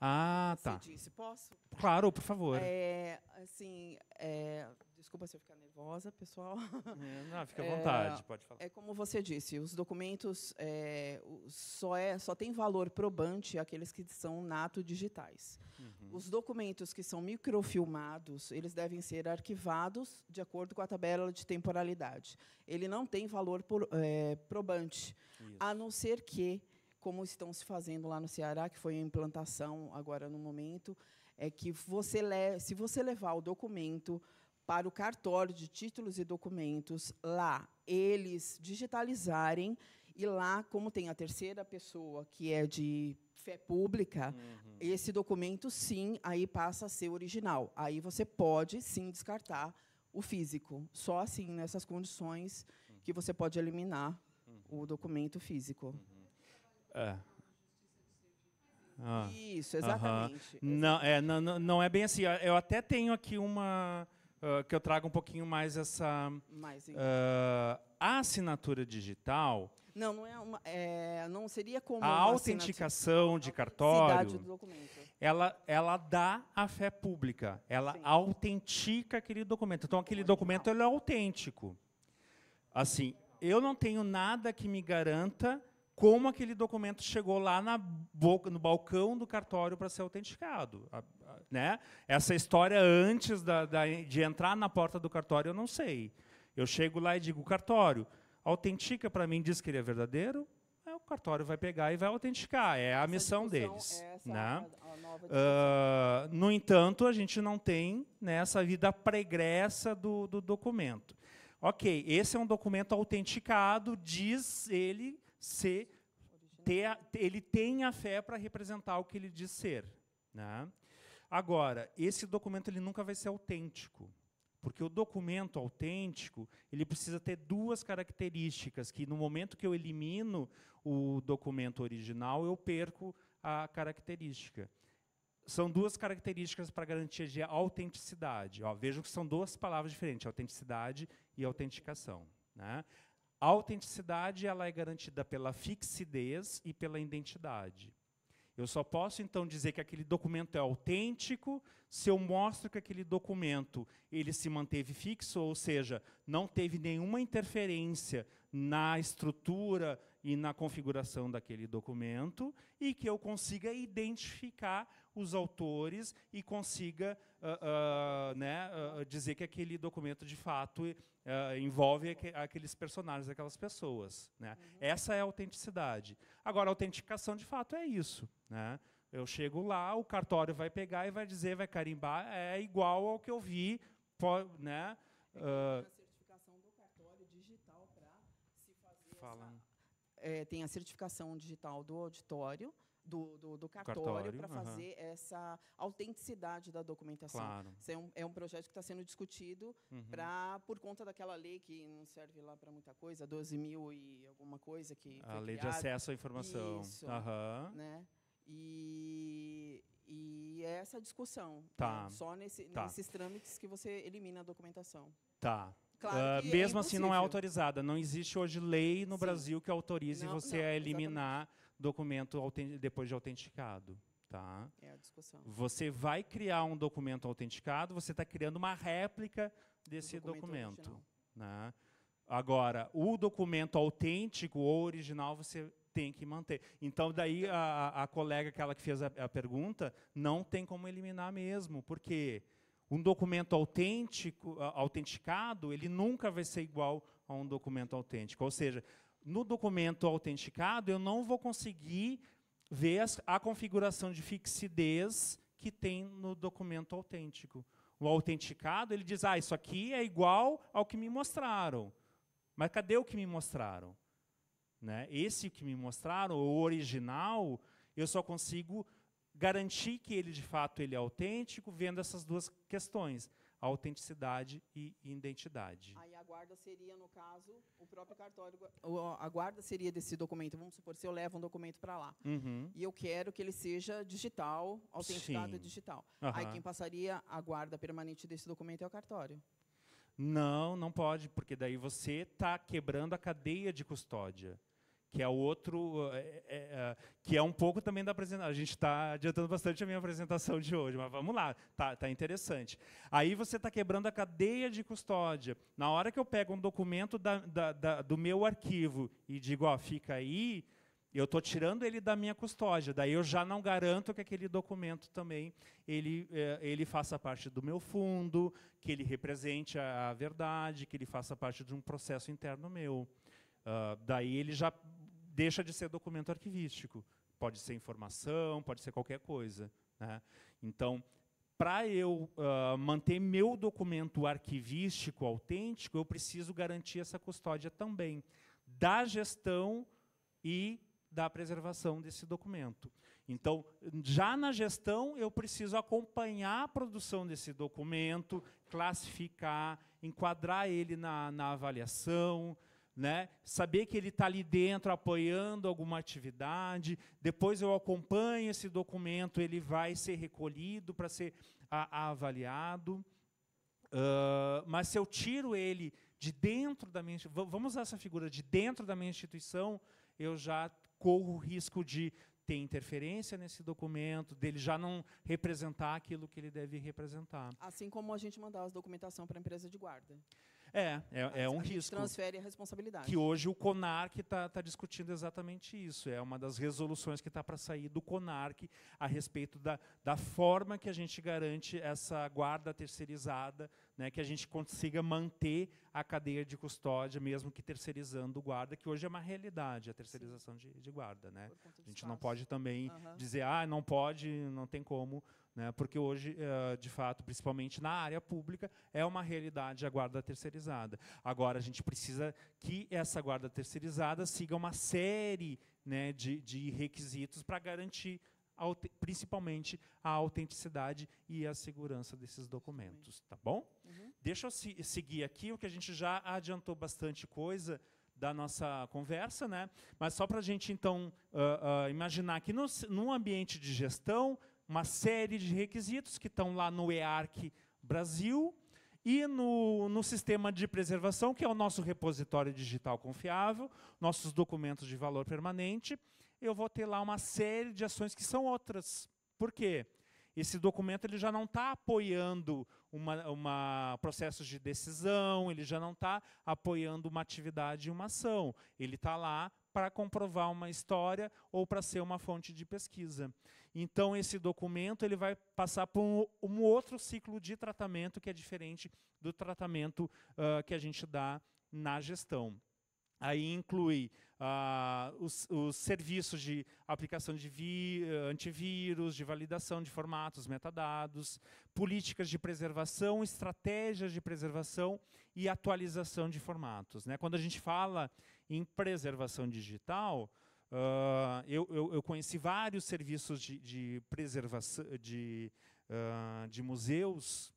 [SPEAKER 4] Ah, tá. Você disse, posso? Claro, por favor.
[SPEAKER 6] É, assim, é, Desculpa se eu ficar nervosa, pessoal. É,
[SPEAKER 4] não, fica à é, vontade, é, pode falar.
[SPEAKER 6] É como você disse, os documentos é, só, é, só tem valor probante aqueles que são nato digitais. Uhum. Os documentos que são microfilmados, eles devem ser arquivados de acordo com a tabela de temporalidade. Ele não tem valor por, é, probante, Isso. a não ser que, como estão se fazendo lá no Ceará, que foi a implantação agora no momento, é que você se você levar o documento para o cartório de títulos e documentos lá eles digitalizarem e lá, como tem a terceira pessoa que é de fé pública, uhum. esse documento sim aí passa a ser original. Aí você pode sim descartar o físico. Só assim nessas condições que uhum. você pode eliminar uhum. o documento físico. Uhum.
[SPEAKER 4] É. Ah. Isso, exatamente. Não, é, não, não é bem assim. Eu até tenho aqui uma ah, que eu traga um pouquinho mais essa mais uh, assinatura digital.
[SPEAKER 6] Não, não é uma, é, não seria como a autenticação
[SPEAKER 4] de cartório. Do documento. Ela, ela dá a fé pública, ela Sim. autentica aquele documento. Então aquele documento ele é autêntico. Assim, eu não tenho nada que me garanta como aquele documento chegou lá na boca, no balcão do cartório para ser autenticado. A, a, né? Essa história antes da, da, de entrar na porta do cartório, eu não sei. Eu chego lá e digo, cartório, autentica para mim, diz que ele é verdadeiro, o cartório vai pegar e vai autenticar. É a missão deles. É né? A, a uh, ah, no entanto, a gente não tem né, essa vida pregressa do, do documento. Ok, esse é um documento autenticado, diz ele ser, ter, ele tem a fé para representar o que ele diz ser. Né? Agora, esse documento ele nunca vai ser autêntico, porque o documento autêntico ele precisa ter duas características que no momento que eu elimino o documento original eu perco a característica. São duas características para garantia de autenticidade. Ó, vejam que são duas palavras diferentes, autenticidade e autenticação. Né? A autenticidade ela é garantida pela fixidez e pela identidade. Eu só posso então dizer que aquele documento é autêntico se eu mostro que aquele documento ele se manteve fixo, ou seja, não teve nenhuma interferência na estrutura, e na configuração daquele documento e que eu consiga identificar os autores e consiga uh, uh, né, uh, dizer que aquele documento de fato eh, envolve aqu aqueles personagens, aquelas pessoas. Né? Uhum. Essa é a autenticidade. Agora, a autenticação de fato é isso. Né? Eu chego lá, o cartório vai pegar e vai dizer, vai carimbar, é igual ao que eu vi, né? É
[SPEAKER 6] é, tem a certificação digital do auditório, do, do, do cartório, para fazer uhum. essa autenticidade da documentação. Claro. É um, é um projeto que está sendo discutido uhum. Pra, por conta daquela lei que não serve lá para muita coisa, 12 mil e alguma coisa que. A lei criada. de acesso à informação. Isso, uhum. né? E, e é essa discussão. Tá. Né? Só nesse, tá. nesses trâmites que você elimina a documentação.
[SPEAKER 4] Tá. Claro ah, é mesmo é assim, não é autorizada. Não existe hoje lei no Sim. Brasil que autorize não, você não, a eliminar exatamente. documento depois de autenticado. Tá?
[SPEAKER 6] É a discussão. Você
[SPEAKER 4] vai criar um documento autenticado, você está criando uma réplica desse documento. documento né? Agora, o documento autêntico ou original você tem que manter. Então, daí a, a colega, aquela que fez a, a, pergunta, não tem como eliminar mesmo, porque um documento autêntico, autenticado, ele nunca vai ser igual a um documento autêntico. Ou seja, no documento autenticado, eu não vou conseguir ver as, a configuração de fixidez que tem no documento autêntico. O autenticado, ele diz, ah, isso aqui é igual ao que me mostraram. Mas cadê o que me mostraram? Né? Esse que me mostraram, o original, eu só consigo garantir que ele de fato ele é autêntico, vendo essas duas questões, autenticidade e identidade.
[SPEAKER 6] Aí a guarda seria, no caso, o próprio cartório. A guarda seria desse documento. Vamos supor, se eu levo um documento para lá uhum. e eu quero que ele seja digital, autenticado Sim. digital. Uhum. Aí quem passaria a guarda permanente desse documento é o cartório.
[SPEAKER 4] Não, não pode, porque daí você está quebrando a cadeia de custódia que é o outro, é, é, que é um pouco também da apresentação. A gente está adiantando bastante a minha apresentação de hoje, mas vamos lá, tá, tá interessante. Aí você está quebrando a cadeia de custódia. Na hora que eu pego um documento da, da, da, do meu arquivo e digo, ó, fica aí, eu estou tirando ele da minha custódia, daí eu já não garanto que aquele documento também ele, ele faça parte do meu fundo, que ele represente a, a verdade, que ele faça parte de um processo interno meu. Uh, daí ele já deixa de ser documento arquivístico. Pode ser informação, pode ser qualquer coisa. Né? Então, para eu uh, manter meu documento arquivístico autêntico, eu preciso garantir essa custódia também da gestão e da preservação desse documento. Então, já na gestão, eu preciso acompanhar a produção desse documento, classificar, enquadrar ele na, na avaliação, né? Saber que ele está ali dentro apoiando alguma atividade. Depois eu acompanho esse documento, ele vai ser recolhido para ser a, a avaliado. Uh, mas se eu tiro ele de dentro da minha vamos usar essa figura de dentro da minha instituição, eu já corro o risco de ter interferência nesse documento, dele já não representar aquilo que ele deve representar.
[SPEAKER 6] Assim como a gente mandar as documentação para a empresa de guarda.
[SPEAKER 4] É, é, é um risco. transfere a responsabilidade. Que hoje o CONARC está tá discutindo exatamente isso. É uma das resoluções que está para sair do CONARC a respeito da, da forma que a gente garante essa guarda terceirizada, né, que a gente consiga manter a cadeia de custódia, mesmo que terceirizando o guarda, que hoje é uma realidade, a terceirização de, de, guarda. Né? A gente espaço. não pode também uhum. dizer, ah, não pode, não tem como né? Porque hoje, eh, de fato, principalmente na área pública, é uma realidade a guarda terceirizada. Agora, a gente precisa que essa guarda terceirizada siga uma série né, de, de requisitos para garantir principalmente a autenticidade e a segurança desses documentos, tá bom? Uhum. Deixa eu se seguir aqui, o que a gente já adiantou bastante coisa da nossa conversa, né? Mas só para a gente então uh, uh, imaginar que no, num ambiente de gestão uma série de requisitos que estão lá no EARC Brasil e no, no sistema de preservação, que é o nosso repositório digital confiável, nossos documentos de valor permanente, eu vou ter lá uma série de ações que são outras. Por quê? Esse documento ele já não está apoiando uma, uma processos de decisão, ele já não está apoiando uma atividade e uma ação. Ele está lá para comprovar uma história ou para ser uma fonte de pesquisa. Então esse documento ele vai passar por um, um outro ciclo de tratamento que é diferente do tratamento uh, que a gente dá na gestão. Aí inclui ah, os, os, serviços de aplicação de vi, ah, antivírus, de validação de formatos, metadados, políticas de preservação, estratégias de preservação e atualização de formatos. Né? Quando a gente fala em preservação digital, Uh, eu, eu, eu, conheci vários serviços de, de preservação, de, uh, de museus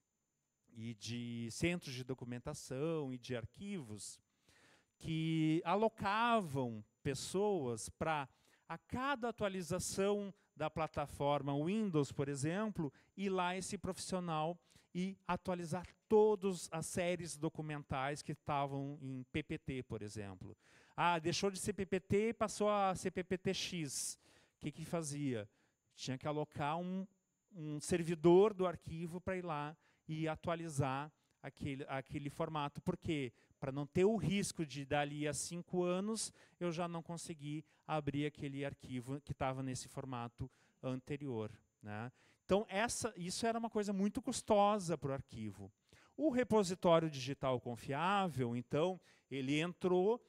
[SPEAKER 4] e de centros de documentação e de arquivos que alocavam pessoas para a cada atualização da plataforma Windows, por exemplo, ir lá esse profissional e atualizar todas as séries documentais que estavam em PPT, por exemplo. Ah, deixou de ser PPT e passou a ser PPTX. O que, que fazia? Tinha que alocar um, um servidor do arquivo para ir lá e atualizar aquele, aquele formato. Por quê? Para não ter o risco de, dali a cinco anos, eu já não conseguir abrir aquele arquivo que estava nesse formato anterior. Né? Então, essa, isso era uma coisa muito custosa para o arquivo. O repositório digital confiável, então, ele entrou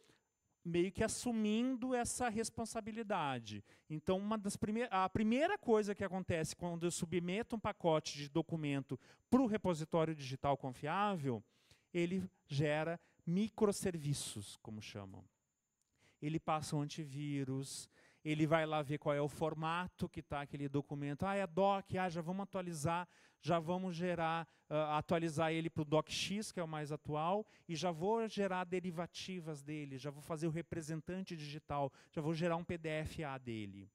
[SPEAKER 4] meio que assumindo essa responsabilidade. Então, uma das prime a primeira coisa que acontece quando eu submeto um pacote de documento para o repositório digital confiável, ele gera microserviços, como chamam. Ele passa um antivírus, ele vai lá ver qual é o formato que está aquele documento. Ah, é doc, ah, já vamos atualizar já vamos gerar, uh, atualizar ele para o docx, que é o mais atual, e já vou gerar derivativas dele, já vou fazer o representante digital, já vou gerar um PDFA dele.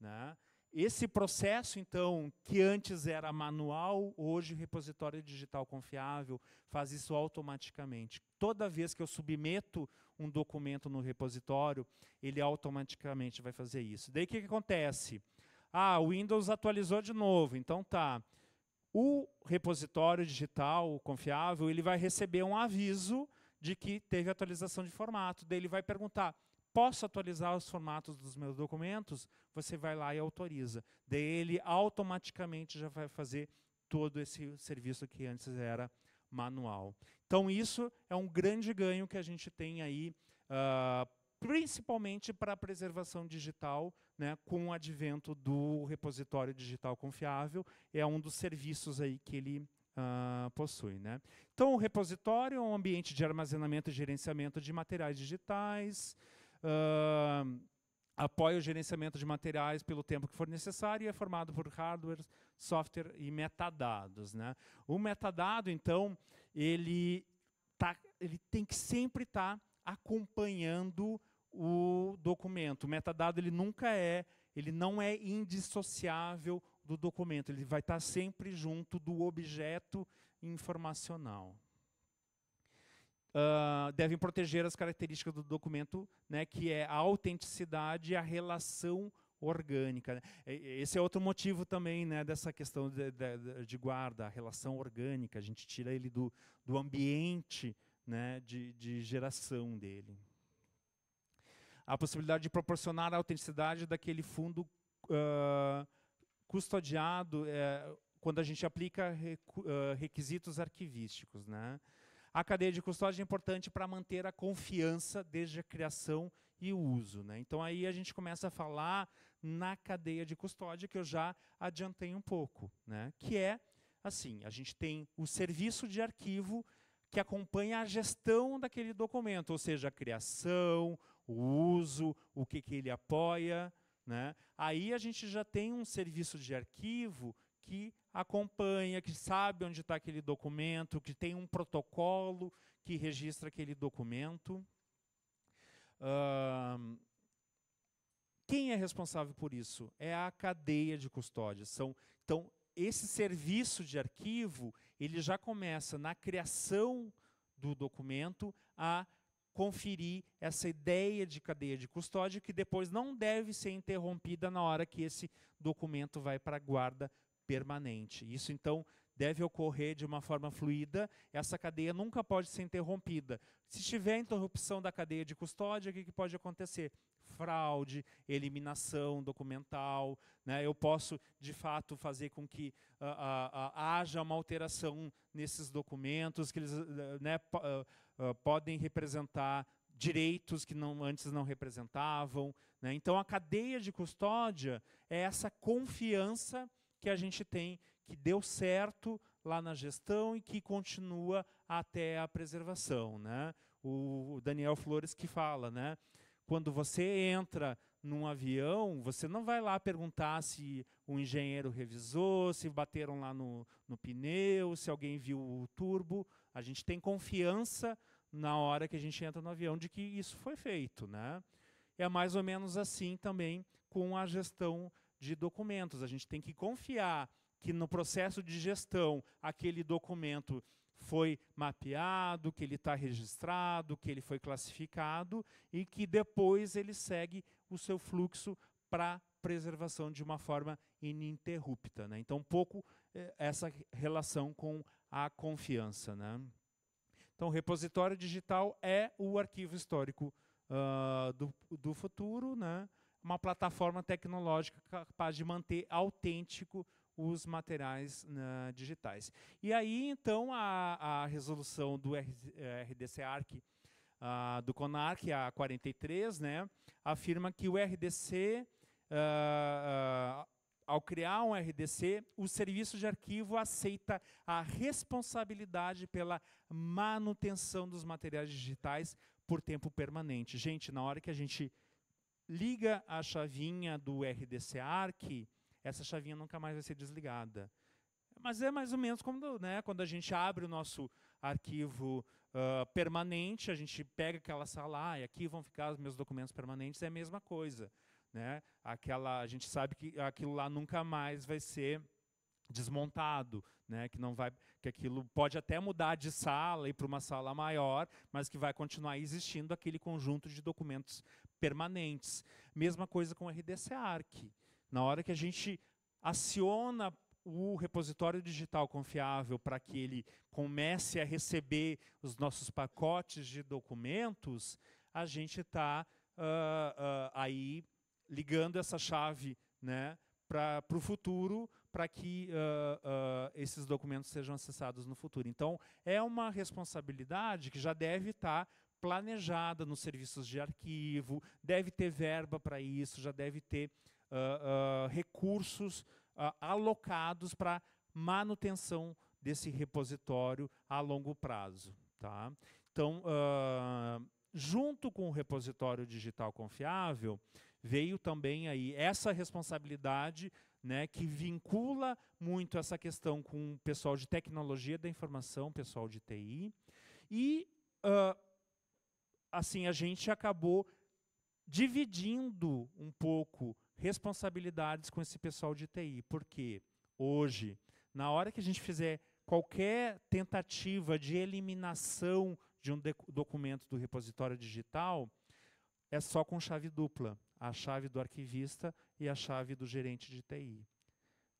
[SPEAKER 4] Né? Esse processo, então, que antes era manual, hoje o repositório digital confiável faz isso automaticamente. Toda vez que eu submeto um documento no repositório, ele automaticamente vai fazer isso. Daí o que, que acontece? Ah, o Windows atualizou de novo, então tá o repositório digital confiável ele vai receber um aviso de que teve atualização de formato. Daí ele vai perguntar: posso atualizar os formatos dos meus documentos? Você vai lá e autoriza. Daí ele automaticamente já vai fazer todo esse serviço que antes era manual. Então isso é um grande ganho que a gente tem aí uh, principalmente para a preservação digital, né, com o advento do repositório digital confiável, é um dos serviços aí que ele Uh, possui. Né? Então, o repositório é um ambiente de armazenamento e gerenciamento de materiais digitais, uh, apoia o gerenciamento de materiais pelo tempo que for necessário e é formado por hardware, software e metadados. Né? O metadado, então, ele, tá, ele tem que sempre estar tá acompanhando o documento. O metadado ele nunca é, ele não é indissociável do documento, ele vai estar sempre junto do objeto informacional. Uh, devem proteger as características do documento, né, que é a autenticidade e a relação orgânica. Esse é outro motivo também né, dessa questão de, de, de, guarda, a relação orgânica. A gente tira ele do, do ambiente né, de, de geração dele a possibilidade de proporcionar a autenticidade daquele fundo uh, custodiado uh, quando a gente aplica uh, requisitos arquivísticos. Né? A cadeia de custódia é importante para manter a confiança desde a criação e o uso. Né? Então aí a gente começa a falar na cadeia de custódia, que eu já adiantei um pouco, né? que é assim, a gente tem o serviço de arquivo que acompanha a gestão daquele documento, ou seja, a criação, o uso, o que, que ele apoia. Né? Aí a gente já tem um serviço de arquivo que acompanha, que sabe onde está aquele documento, que tem um protocolo que registra aquele documento. Uh, quem é responsável por isso? É a cadeia de custódia. São, então, esse serviço de arquivo, ele já começa na criação do documento a conferir essa ideia de cadeia de custódia, que depois não deve ser interrompida na hora que esse documento vai para a guarda permanente. Isso, então, deve ocorrer de uma forma fluida, essa cadeia nunca pode ser interrompida. Se tiver interrupção da cadeia de custódia, o que, que pode acontecer? fraude, eliminação documental. Né? Eu posso, de fato, fazer com que uh, uh, haja uma alteração nesses documentos, que eles né, podem representar direitos que não, antes não representavam. Né? Então, a cadeia de custódia é essa confiança que a gente tem que deu certo lá na gestão e que continua até a preservação. Né? O Daniel Flores que fala, né? Quando você entra num avião, você não vai lá perguntar se o engenheiro revisou, se bateram lá no, no pneu, se alguém viu o turbo. A gente tem confiança na hora que a gente entra no avião de que isso foi feito. Né? É mais ou menos assim também com a gestão de documentos. A gente tem que confiar que no processo de gestão aquele documento foi mapeado, que ele está registrado, que ele foi classificado e que depois ele segue o seu fluxo para preservação de uma forma ininterrupta. Né? Então, um pouco eh, essa relação com a confiança. Né? Então, repositório digital é o arquivo histórico uh, do, do futuro, né? uma plataforma tecnológica capaz de manter autêntico os materiais né, digitais. E aí, então, a, a resolução do RDC-ARC eh, uh, ah, do CONARC, a 43, né, afirma que o RDC, uh, ah, ah, ao criar um RDC, o serviço de arquivo aceita a responsabilidade pela manutenção dos materiais digitais por tempo permanente. Gente, na hora que a gente liga a chavinha do RDC-ARC, essa chavinha nunca mais vai ser desligada. Mas é mais ou menos como, né, quando a gente abre o nosso arquivo uh, permanente, a gente pega aquela sala ah, e aqui vão ficar os meus documentos permanentes, é a mesma coisa. Né? Aquela, a gente sabe que aquilo lá nunca mais vai ser desmontado, né, que não vai, que aquilo pode até mudar de sala e para uma sala maior, mas que vai continuar existindo aquele conjunto de documentos permanentes. Mesma coisa com o RDC-ARC. Na hora que a gente aciona o repositório digital confiável para que ele comece a receber os nossos pacotes de documentos, a gente está uh, ah, uh, ah, aí ligando essa chave né, para o futuro, para que uh, esses documentos sejam acessados no futuro. Então, é uma responsabilidade que já deve estar tá planejada nos serviços de arquivo, deve ter verba para isso, já deve ter uh, recursos uh, alocados para manutenção desse repositório a longo prazo. Tá? Então, junto com o repositório digital confiável, veio também aí essa responsabilidade né, que vincula muito essa questão com o pessoal de tecnologia da informação, pessoal de TI. E, uh, assim, a gente acabou dividindo um pouco responsabilidades com esse pessoal de TI, porque hoje, na hora que a gente fizer qualquer tentativa de eliminação de um documento do repositório digital, é só com chave dupla, a chave do arquivista e a chave do gerente de TI.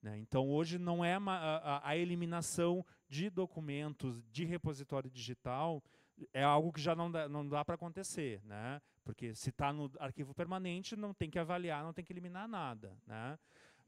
[SPEAKER 4] Né? Então, hoje não é a, a eliminação de documentos de repositório digital é algo que já não dá, não dá para acontecer, né? Porque se está no arquivo permanente, não tem que avaliar, não tem que eliminar nada, né?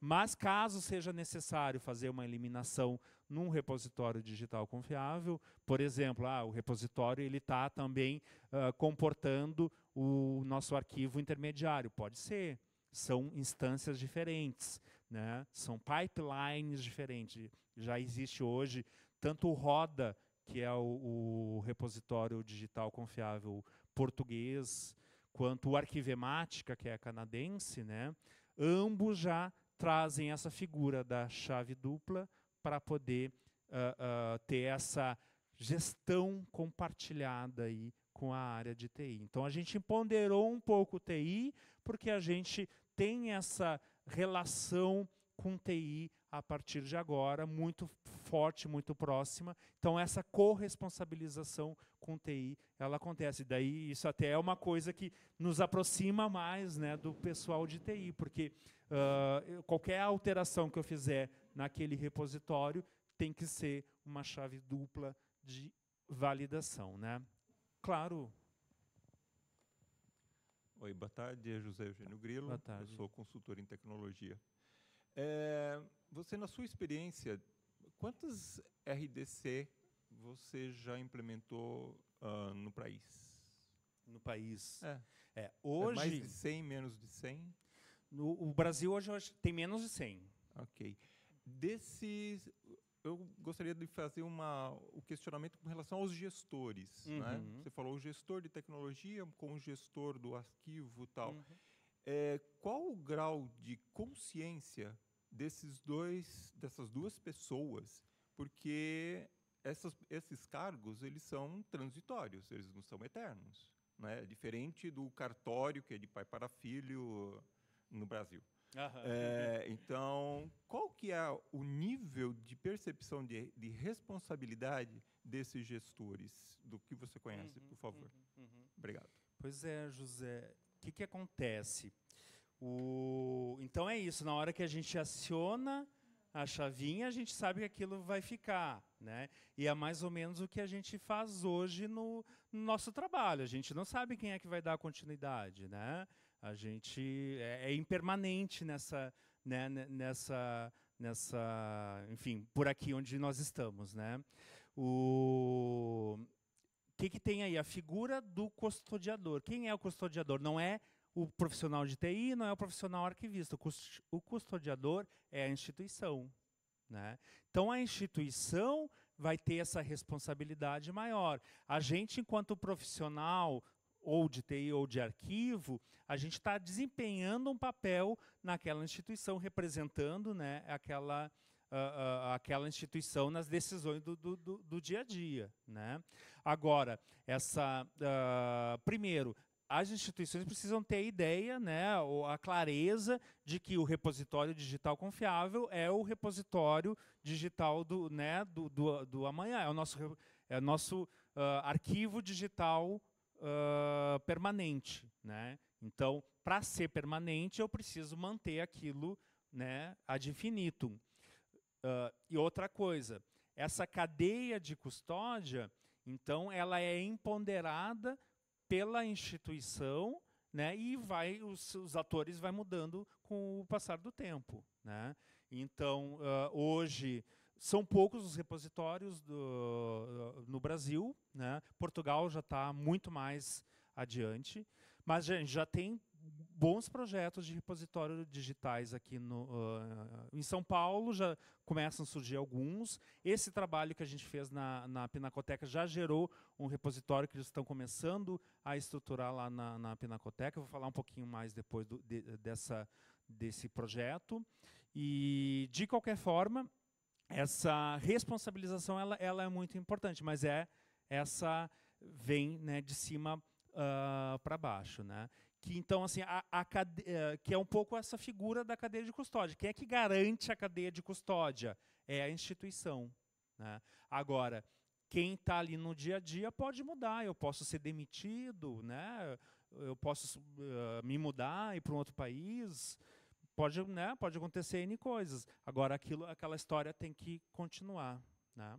[SPEAKER 4] Mas caso seja necessário fazer uma eliminação num repositório digital confiável, por exemplo, ah, o repositório ele está também uh, comportando o nosso arquivo intermediário, pode ser. São instâncias diferentes, né? são pipelines diferentes. Já existe hoje tanto o Roda que é o, o repositório digital confiável português, quanto o Arquivemática, que é canadense, né, ambos já trazem essa figura da chave dupla para poder uh, uh, ter essa gestão compartilhada aí com a área de TI. Então a gente ponderou um pouco o TI porque a gente tem essa relação com TI a partir de agora, muito forte, muito próxima. Então essa corresponsabilização com TI, ela acontece. Daí isso até é uma coisa que nos aproxima mais, né, do pessoal de TI, porque uh, qualquer alteração que eu fizer naquele repositório tem que ser uma chave dupla de validação, né? Claro,
[SPEAKER 2] Oi, boa tarde, José Eugênio tá. Grilo. Boa tarde. Eu sou consultor em tecnologia é, você, na sua experiência, quantas RDC você já implementou uh, no país? No país. É. é hoje. É mais de 100, menos de 100? No, o Brasil hoje, hoje tem menos de 100. Ok. Desses eu gostaria de fazer uma, o questionamento com relação aos gestores. Né? Uhum. Né? Você falou o gestor de tecnologia com o gestor do arquivo tal. Uhum. É, qual o grau de consciência desses dois, dessas duas pessoas? Porque essas, esses cargos eles são transitórios, eles não são eternos, né? É diferente do cartório que é de pai para filho no Brasil.
[SPEAKER 4] É,
[SPEAKER 2] então, qual que é o nível de percepção de, de, responsabilidade desses gestores, do que você conhece, uhum, por favor? Uhum, uhum. Obrigado.
[SPEAKER 4] Pois é, José que, que acontece? O... Então é isso, na hora que a gente aciona a chavinha, a gente sabe que aquilo vai ficar. Né? E é mais ou menos o que a gente faz hoje no, nosso trabalho. A gente não sabe quem é que vai dar a continuidade. Né? A gente é, é impermanente nessa, né, nessa, nessa, enfim, por aqui onde nós estamos. Né? O que, que tem aí? A figura do custodiador. Quem é o custodiador? Não é o profissional de TI, não é o profissional arquivista. O custodiador é a instituição. Né? Então, a instituição vai ter essa responsabilidade maior. A gente, enquanto profissional, ou de TI ou de arquivo, a gente está desempenhando um papel naquela instituição, representando né, aquela uh, uh, aquela instituição nas decisões do, do, do, do, dia a dia. Né? Agora, essa, uh, primeiro, as instituições precisam ter a ideia, né, ou a clareza de que o repositório digital confiável é o repositório digital do, né, do, do, do amanhã, é o nosso, é o nosso uh, arquivo digital uh, permanente. Né? Então, para ser permanente, eu preciso manter aquilo né, ad infinitum. Uh, e outra coisa, essa cadeia de custódia, então, ela é empoderada pela instituição, né? E vai os, os atores vai mudando com o passar do tempo, né? Então, uh, hoje são poucos os repositórios do, ah, no Brasil, né? Portugal já está muito mais adiante, mas gente, já tem bons projetos de repositório digitais aqui no, uh, em São Paulo, já começam a surgir alguns. Esse trabalho que a gente fez na, na Pinacoteca já gerou um repositório que eles estão começando a estruturar lá na, na Pinacoteca. Eu vou falar um pouquinho mais depois do, de, dessa, desse projeto. E, de qualquer forma, essa responsabilização ela, ela é muito importante, mas é essa vem né, de cima Uh, ah, para baixo, né? que então assim a, a eh, que é um pouco essa figura da cadeia de custódia quem é que garante a cadeia de custódia é a instituição né? agora quem está ali no dia a dia pode mudar eu posso ser demitido né eu posso uh, me mudar e para um outro país pode né pode acontecer n coisas agora aquilo aquela história tem que continuar né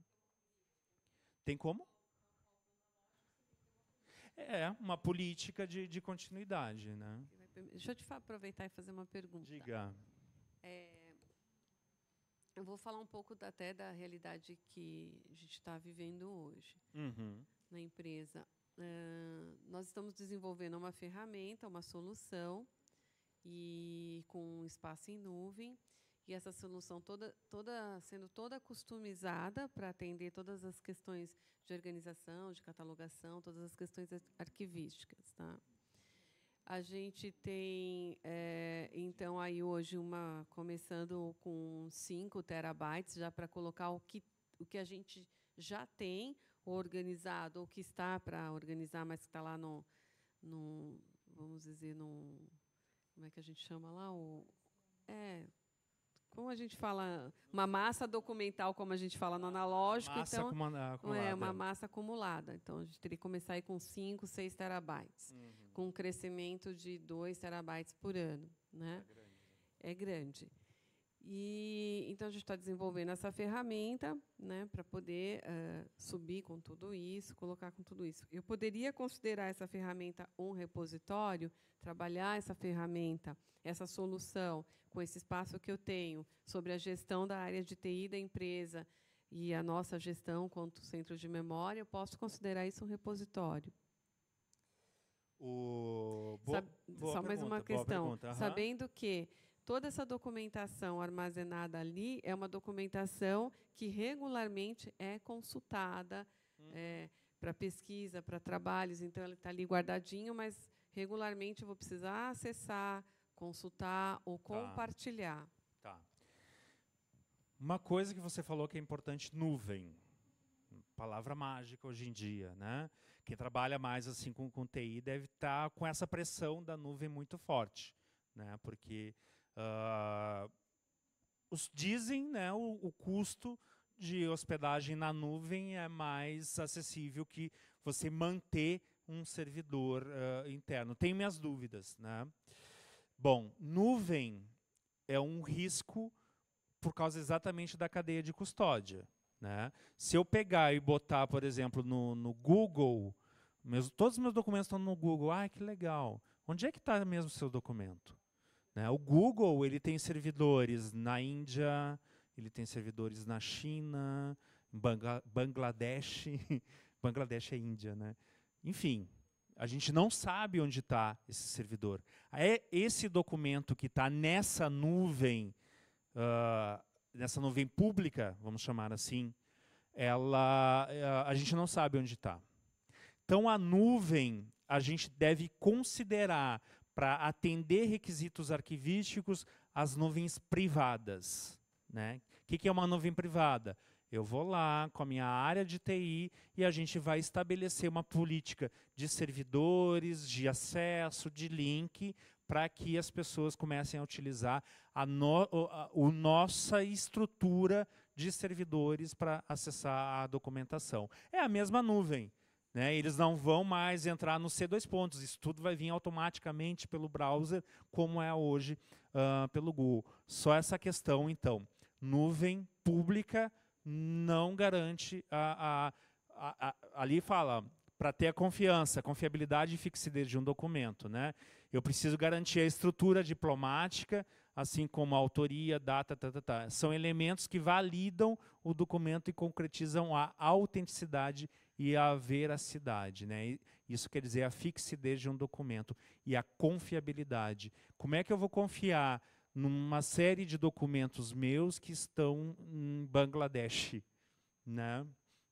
[SPEAKER 4] tem como é uma política de, de continuidade. Né?
[SPEAKER 5] Deixa eu te aproveitar e fazer uma pergunta. Diga. É, eu vou falar um pouco até da realidade que a gente está vivendo hoje uhum. na empresa. Uh, nós estamos desenvolvendo uma ferramenta, uma solução, e com espaço em nuvem, e essa solução toda, toda sendo toda customizada para atender todas as questões de organização, de catalogação, todas as questões arquivísticas, tá? A gente tem, é, então, aí hoje uma começando com 5 terabytes já para colocar o que o que a gente já tem organizado ou que está para organizar, mas que está lá no, no vamos dizer, no como é que a gente chama lá o é como a gente fala, uma massa documental, como a gente fala no analógico, massa então é, acumulada. é uma massa acumulada. Então a gente teria que começar aí com 5, 6 terabytes, uhum. com um crescimento de 2 terabytes por ano, né? É grande. Né? É grande. E então a gente está desenvolvendo essa ferramenta, né, para poder uh, subir com tudo isso, colocar com tudo isso. Eu poderia considerar essa ferramenta um repositório, trabalhar essa ferramenta, essa solução com esse espaço que eu tenho sobre a gestão da área de TI da empresa e a nossa gestão quanto centro de memória, eu posso considerar isso um repositório.
[SPEAKER 4] O... Boa, Sab... boa Só mais uma questão. Sabendo
[SPEAKER 5] que toda essa documentação armazenada ali é uma documentação que regularmente é consultada uhum. é, para pesquisa, para trabalhos. Então, ela está ali guardadinho, mas regularmente eu vou precisar acessar, consultar ou tá. compartilhar.
[SPEAKER 4] Tá. Uma coisa que você falou que é importante, nuvem. Palavra mágica hoje em dia, né? Quem trabalha mais assim com, com TI deve estar tá com essa pressão da nuvem muito forte, né? Porque Uh, os, dizem né, o, o custo de hospedagem na nuvem é mais acessível que você manter um servidor uh, interno. Tenho minhas dúvidas. Né? Bom, nuvem é um risco por causa exatamente da cadeia de custódia. Né? Se eu pegar e botar, por exemplo, no, no Google, meus, todos os meus documentos estão no Google. Ah, que legal. Onde é que está mesmo o seu documento? Né? O Google ele tem servidores na Índia, ele tem servidores na China, Bangla Bangladesh, Bangladesh é Índia, né? Enfim, a gente não sabe onde está esse servidor. É esse documento que está nessa nuvem, uh, nessa nuvem pública, vamos chamar assim, ela, uh, a gente não sabe onde está. Então a nuvem a gente deve considerar para atender requisitos arquivísticos as nuvens privadas. Né? O que, que é uma nuvem privada? Eu vou lá com a minha área de TI e a gente vai estabelecer uma política de servidores, de acesso, de link, para que as pessoas comecem a utilizar a, no, a, a nossa estrutura de servidores para acessar a documentação. É a mesma nuvem. Né? Eles não vão mais entrar no C2 pontos. Isso tudo vai vir automaticamente pelo browser, como é hoje uh, pelo Google. Só essa questão, então. Nuvem pública não garante a, a, a, ali fala para ter a confiança, confiabilidade e fixidez de um documento, né? Eu preciso garantir a estrutura diplomática, assim como a autoria, data, tá, tá, tá. são elementos que validam o documento e concretizam a autenticidade e a veracidade, né? Isso quer dizer a fixidez de um documento e a confiabilidade. Como é que eu vou confiar numa série de documentos meus que estão em Bangladesh, né?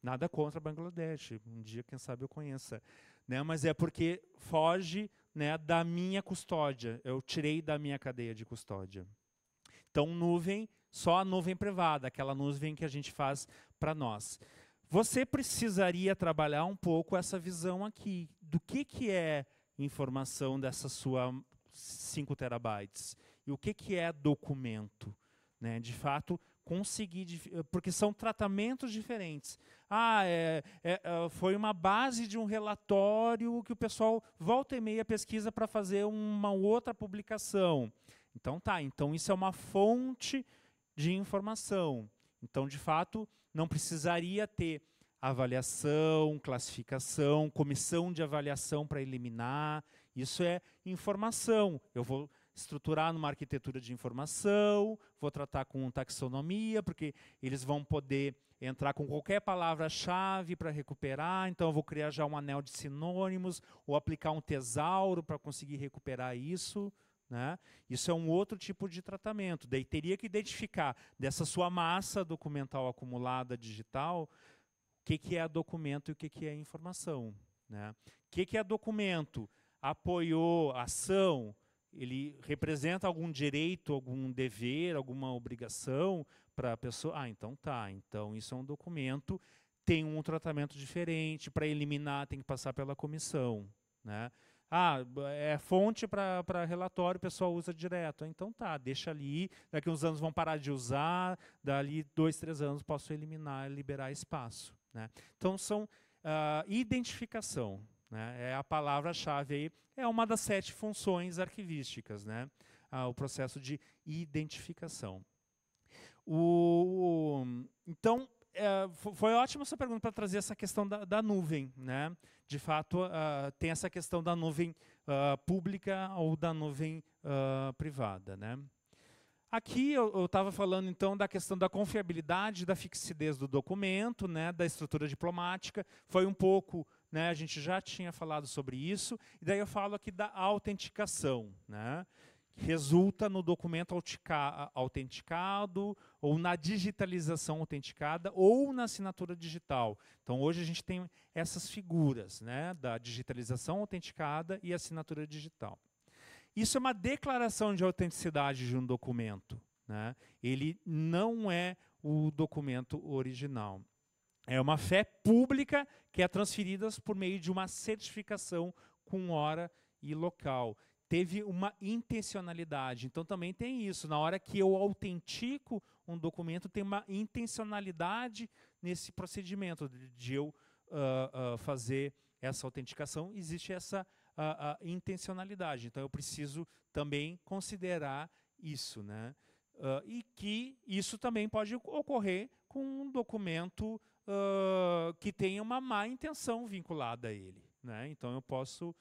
[SPEAKER 4] Nada contra Bangladesh, um dia quem sabe eu conheça, né? Mas é porque foge, né, da minha custódia. Eu tirei da minha cadeia de custódia. Então, nuvem, só a nuvem privada, aquela nuvem que a gente faz para nós. Você precisaria trabalhar um pouco essa visão aqui do que, que é informação dessa sua 5 terabytes e o que, que é documento. Né? De fato, conseguir, eh, porque são tratamentos diferentes. Ah, é, é, é, foi uma base de um relatório que o pessoal volta e meia pesquisa para fazer uma outra publicação. Então tá, então isso é uma fonte de informação. Então, de fato, não precisaria ter avaliação, classificação, comissão de avaliação para eliminar. Isso é informação. Eu vou estruturar numa arquitetura de informação, vou tratar com taxonomia, porque eles vão poder entrar com qualquer palavra-chave para recuperar. Então, eu vou criar já um anel de sinônimos ou aplicar um tesauro para conseguir recuperar isso. Né? Isso é um outro tipo de tratamento. Daí teria que identificar dessa sua massa documental acumulada digital o que, que é documento e o que, que é informação. Né? O que, que é documento? Apoiou, ação, ele representa algum direito, algum dever, alguma obrigação para a pessoa. Ah, então tá, então isso é um documento, tem um tratamento diferente, para eliminar tem que passar pela comissão. Né? Ah, é fonte para relatório, o pessoal usa direto. Então tá, deixa ali, daqui uns anos vão parar de usar, dali dois, três anos posso eliminar, liberar espaço. Né? Então são uh, identificação. Né? É a palavra-chave aí, é uma das sete funções arquivísticas, né? Ah, o processo de identificação. O, então, é, foi ótima essa pergunta para trazer essa questão da, da, nuvem. Né? De fato, uh, tem essa questão da nuvem uh, pública ou da nuvem uh, privada. Né? Aqui eu estava falando então da questão da confiabilidade, da fixidez do documento, né, da estrutura diplomática. Foi um pouco, né, a gente já tinha falado sobre isso. E daí eu falo aqui da autenticação, né? resulta no documento autenticado ou na digitalização autenticada ou na assinatura digital. Então hoje a gente tem essas figuras, né, da digitalização autenticada e assinatura digital. Isso é uma declaração de autenticidade de um documento, né? Ele não é o documento original. É uma fé pública que é transferida por meio de uma certificação com hora e local teve uma intencionalidade. Então também tem isso. Na hora que eu autentico um documento, tem uma intencionalidade nesse procedimento de eu uh, uh, fazer essa autenticação. Existe essa uh, intencionalidade. Então eu preciso também considerar isso, né? e que isso também pode ocorrer com um documento que tenha uma má intenção vinculada a ele. Né? Então eu posso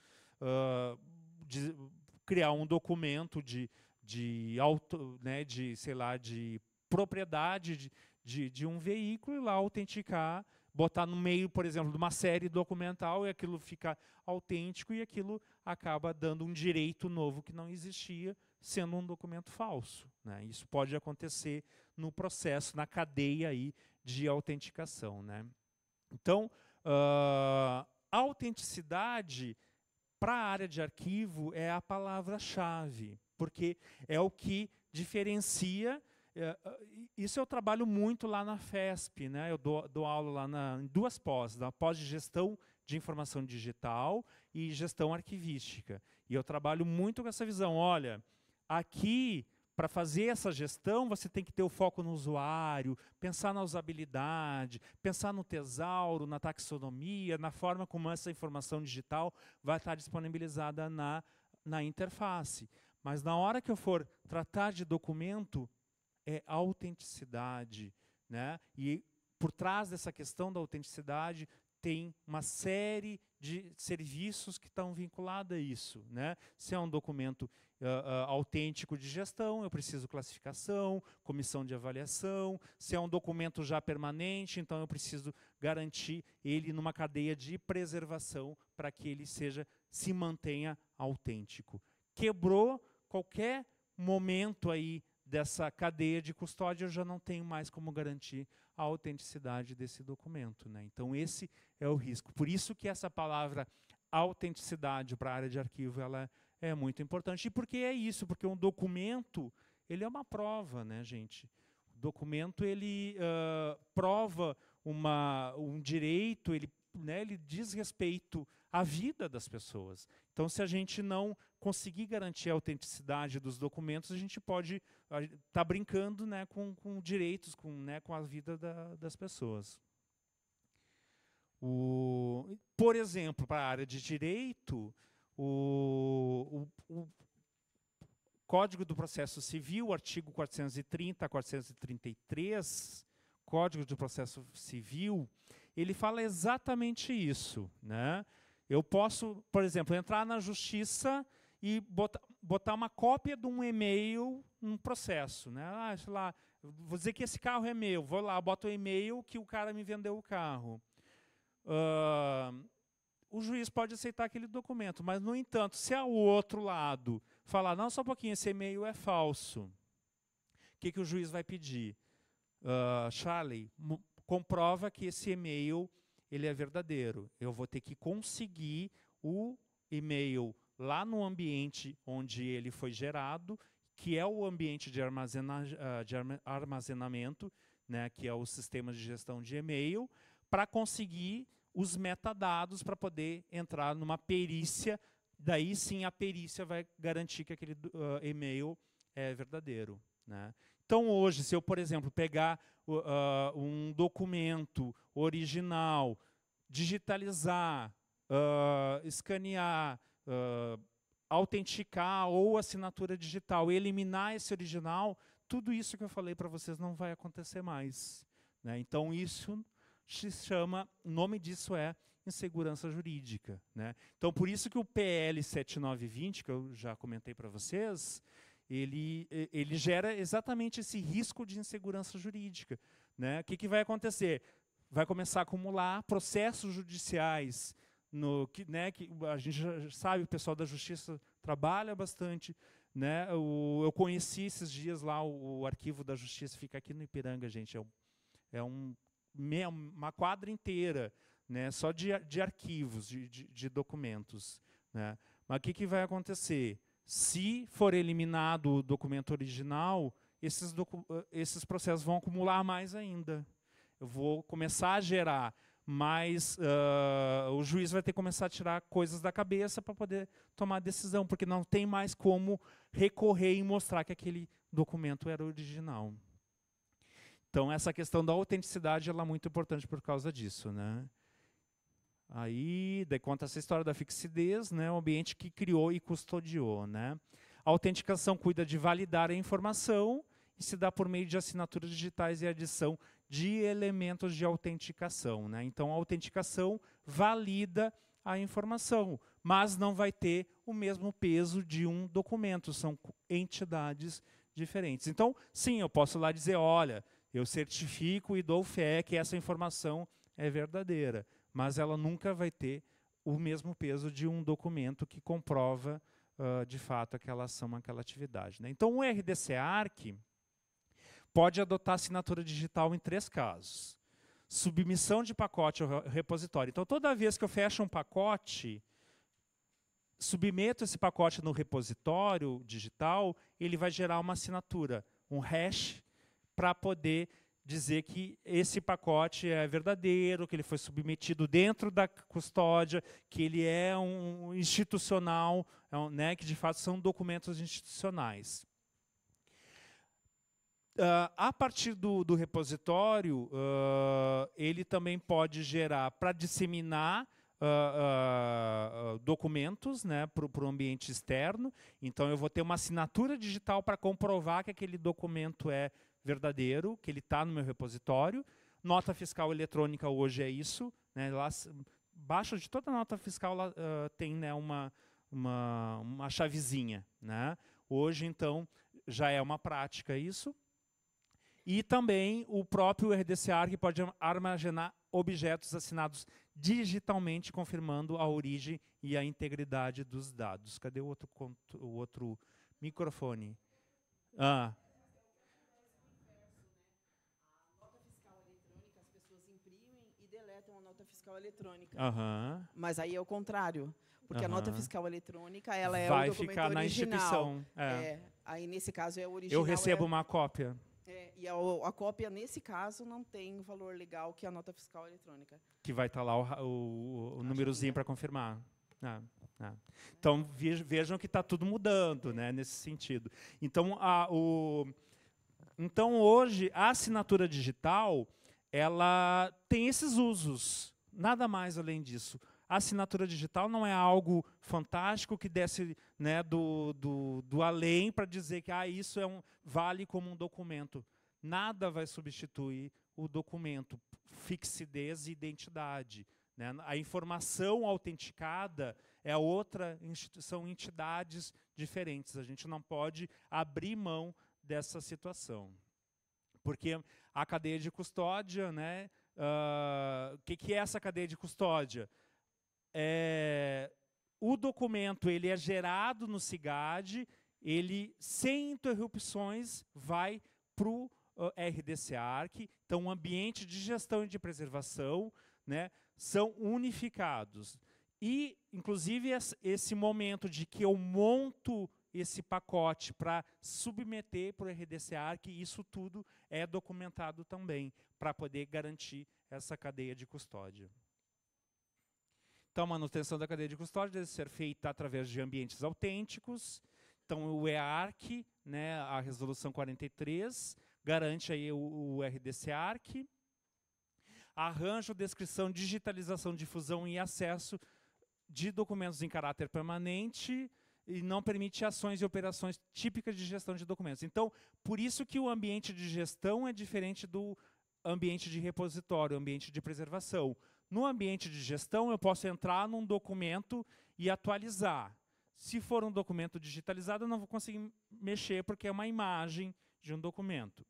[SPEAKER 4] criar um documento de, de, auto, né, de sei lá, de propriedade de, de, de um veículo e lá autenticar, botar no meio, por exemplo, de uma série documental e aquilo fica autêntico e aquilo acaba dando um direito novo que não existia, sendo um documento falso. Né? Isso pode acontecer no processo, na cadeia aí de autenticação. Né? Então, uh, a autenticidade para a área de arquivo é a palavra-chave, porque é o que diferencia. É, é, isso eu trabalho muito lá na FESP, né? eu dou, dou aula lá na, em duas pós, na pós de gestão de informação digital e gestão arquivística. E eu trabalho muito com essa visão. Olha, aqui para fazer essa gestão, você tem que ter o foco no usuário, pensar na usabilidade, pensar no tesouro na taxonomia, na forma como essa informação digital vai estar disponibilizada na, na interface. Mas na hora que eu for tratar de documento, é autenticidade. Né? E por trás dessa questão da autenticidade tem uma série de serviços que estão vinculados a isso. Né? Se é um documento uh, autêntico de gestão, eu preciso classificação, comissão de avaliação. Se é um documento já permanente, então eu preciso garantir ele numa cadeia de preservação para que ele seja se mantenha autêntico. Quebrou qualquer momento aí dessa cadeia de custódia, eu já não tenho mais como garantir a autenticidade desse documento. Né? Então, esse é o risco. Por isso que essa palavra autenticidade para a área de arquivo ela é muito importante. E porque é isso, porque um documento, ele é uma prova, né, gente? O documento, ele uh, prova uma, um direito, ele, né, ele diz respeito à vida das pessoas. Então, se a gente não conseguir garantir a autenticidade dos documentos, a gente pode estar tá brincando né, com, com direitos, com, né, com a vida da, das pessoas. O, por exemplo, para a área de direito, o, o, o Código do Processo Civil, artigo 430 433, Código do Processo Civil, ele fala exatamente isso. Né? Eu posso, por exemplo, entrar na justiça e botar, botar uma cópia de um e-mail num processo. Né? Ah, sei lá, vou dizer que esse carro é meu, vou lá, boto o e-mail que o cara me vendeu o carro. Uh, o juiz pode aceitar aquele documento, mas, no entanto, se ao outro lado falar, não, só um pouquinho, esse e-mail é falso, o que, que o juiz vai pedir? Uh, Charlie, comprova que esse e-mail ele é verdadeiro. Eu vou ter que conseguir o e-mail lá no ambiente onde ele foi gerado, que é o ambiente de, armazena ah, de armazenamento, né, que é o sistema de gestão de e-mail, para conseguir os metadados para poder entrar numa perícia. Daí sim a perícia vai garantir que aquele uh, e-mail é verdadeiro. Né? Então hoje, se eu, por exemplo, pegar uh, um documento original, digitalizar, uh, escanear, autenticar ou assinatura digital, eliminar esse original, tudo isso que eu falei para vocês não vai acontecer mais. Né? Então isso se chama, o nome disso é insegurança jurídica. Né? Então, por isso que o PL 7920, que eu já comentei para vocês, ele, ele gera exatamente esse risco de insegurança jurídica. Né? O que, que vai acontecer? Vai começar a acumular processos judiciais no que, né, que a gente já sabe, o pessoal da justiça trabalha bastante. Né? O, eu conheci esses dias lá o, o arquivo da justiça, fica aqui no Ipiranga, gente. É um, é um uma quadra inteira né, só de, de arquivos, de, de, de documentos. Né? Mas o que, que vai acontecer? Se for eliminado o documento original, esses, docu eh, esses processos vão acumular mais ainda. Eu vou começar a gerar mas uh, ah, o juiz vai ter que começar a tirar coisas da cabeça para poder tomar decisão, porque não tem mais como recorrer e mostrar que aquele documento era original. Então essa questão da autenticidade ela é muito importante por causa disso, né? Aí, daí conta essa história da fixidez, né? O ambiente que criou e custodiou, né? A autenticação cuida de validar a informação e se dá por meio de assinaturas digitais e adição de elementos de autenticação, né? Então a autenticação valida a informação, mas não vai ter o mesmo peso de um documento, são entidades diferentes. Então, sim, eu posso lá dizer, olha, eu certifico e dou fé que essa informação é verdadeira, mas ela nunca vai ter o mesmo peso de um documento que comprova uh, de fato aquela ação, aquela atividade. Né? Então, o RDC-ARC pode adotar assinatura digital em três casos: submissão de pacote ao repositório. Então, toda vez que eu fecho um pacote, submeto esse pacote no repositório digital, ele vai gerar uma assinatura, um hash para poder dizer que esse pacote é verdadeiro, que ele foi submetido dentro da custódia, que ele é um institucional, é né, que de fato são documentos institucionais. Uh, a partir do, do repositório, uh, ele também pode gerar para disseminar Uh, uh, documentos né, para o ambiente externo. Então, eu vou ter uma assinatura digital para comprovar que aquele documento é verdadeiro, que ele está no meu repositório. Nota fiscal eletrônica hoje é isso. Né, lá, baixo de toda nota fiscal lá, uh, tem né, uma, uma, uma chavezinha. Né? Hoje, então, já é uma prática isso. E também o próprio RDCAR, que pode armazenar objetos assinados digitalmente, confirmando a origem e a integridade dos dados. Cadê o outro, o outro microfone? Ah,
[SPEAKER 6] deletam a nota fiscal eletrônica.
[SPEAKER 4] Uhum.
[SPEAKER 6] Mas aí é o contrário, porque uhum. a nota fiscal eletrônica ela é Vai o documento ficar na original. instituição. É. É, aí nesse caso é o original. Eu recebo é... uma cópia. É, e a, a, cópia, nesse caso, não tem o valor legal que a nota fiscal eletrônica.
[SPEAKER 4] Que vai estar tá lá o, o, o númerozinho é. para confirmar. É, é. Então, vejam que está tudo mudando né, nesse sentido. Então, a, o, então, hoje, a assinatura digital ela tem esses usos, nada mais além disso. A assinatura digital não é algo fantástico que desce né, do, do, do além para dizer que ah, isso é um, vale como um documento. Nada vai substituir o documento, fixidez e identidade. Né? A informação autenticada é outra são entidades diferentes. A gente não pode abrir mão dessa situação. Porque a cadeia de custódia, né? Ah, o uh, que, que é essa cadeia de custódia? É, o documento ele é gerado no CIGAD, ele, sem interrupções, vai para o uh, ah, RDC-ARC, então o ambiente de gestão e de preservação né, são unificados. E, inclusive, esse momento de que eu monto esse pacote para submeter para o RDCAR, que isso tudo é documentado também, para poder garantir essa cadeia de custódia. Então, a manutenção da cadeia de custódia deve ser feita através de ambientes autênticos. Então, o EARC, né, a resolução 43, garante aí o, o RDCARC. Arranjo, descrição, digitalização, difusão e acesso de documentos em caráter permanente, e não permite ações e operações típicas de gestão de documentos. Então, por isso que o ambiente de gestão é diferente do ambiente de repositório, ambiente de preservação. No ambiente de gestão, eu posso entrar num documento e atualizar. Se for um documento digitalizado, eu não vou conseguir mexer, porque é uma imagem de um documento.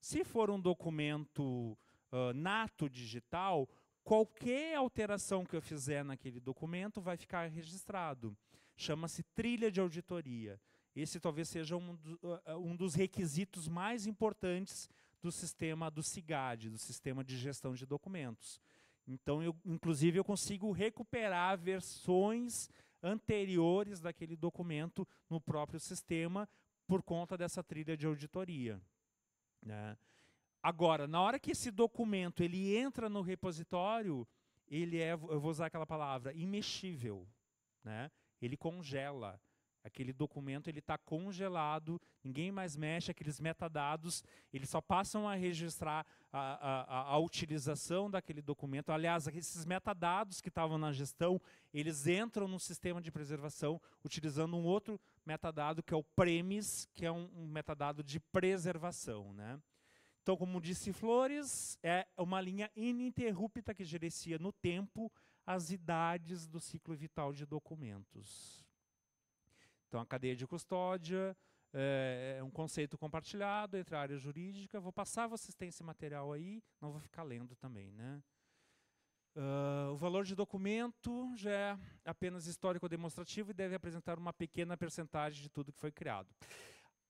[SPEAKER 4] Se for um documento uh, nato digital, qualquer alteração que eu fizer naquele documento vai ficar registrado. Chama-se trilha de auditoria. Esse talvez seja um, do, ah, ah, um dos requisitos mais importantes do sistema do CIGAD, do Sistema de Gestão de Documentos. Então, eu, inclusive, eu consigo recuperar versões anteriores daquele documento no próprio sistema por conta dessa trilha de auditoria. Né? Agora, na hora que esse documento ele entra no repositório, ele é, eu vou usar aquela palavra, imexível. Né? ele congela. Aquele documento ele está congelado, ninguém mais mexe, aqueles metadados, eles só passam a registrar a, a, a utilização daquele documento. Aliás, esses metadados que estavam na gestão, eles entram no sistema de preservação utilizando um outro metadado, que é o PREMIS, que é um, um metadado de preservação. Né? Então, como disse Flores, é uma linha ininterrupta que gerencia no tempo as idades do ciclo vital de documentos. Então, a cadeia de custódia eh, é, um conceito compartilhado entre a área jurídica. Vou passar vocês têm esse material aí, não vou ficar lendo também, né? Uh, o valor de documento já é apenas histórico-demonstrativo e deve apresentar uma pequena percentagem de tudo que foi criado.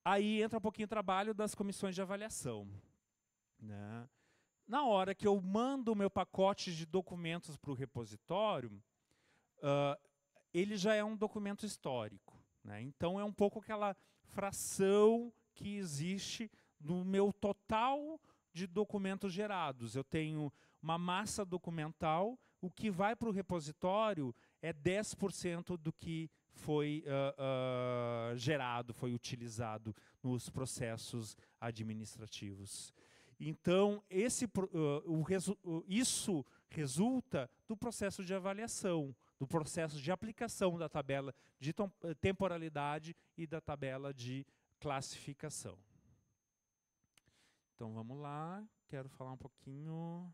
[SPEAKER 4] Aí entra um pouquinho o trabalho das comissões de avaliação. Né? na hora que eu mando o meu pacote de documentos para o repositório, uh, ele já é um documento histórico. Né? Então, é um pouco aquela fração que existe no meu total de documentos gerados. Eu tenho uma massa documental, o que vai para o repositório é 10% do que foi uh, uh, gerado, foi utilizado nos processos administrativos. Então, esse, uh, resu isso resulta do processo de avaliação, do processo de aplicação da tabela de temporalidade e da tabela de classificação. Então, vamos lá. Quero falar um pouquinho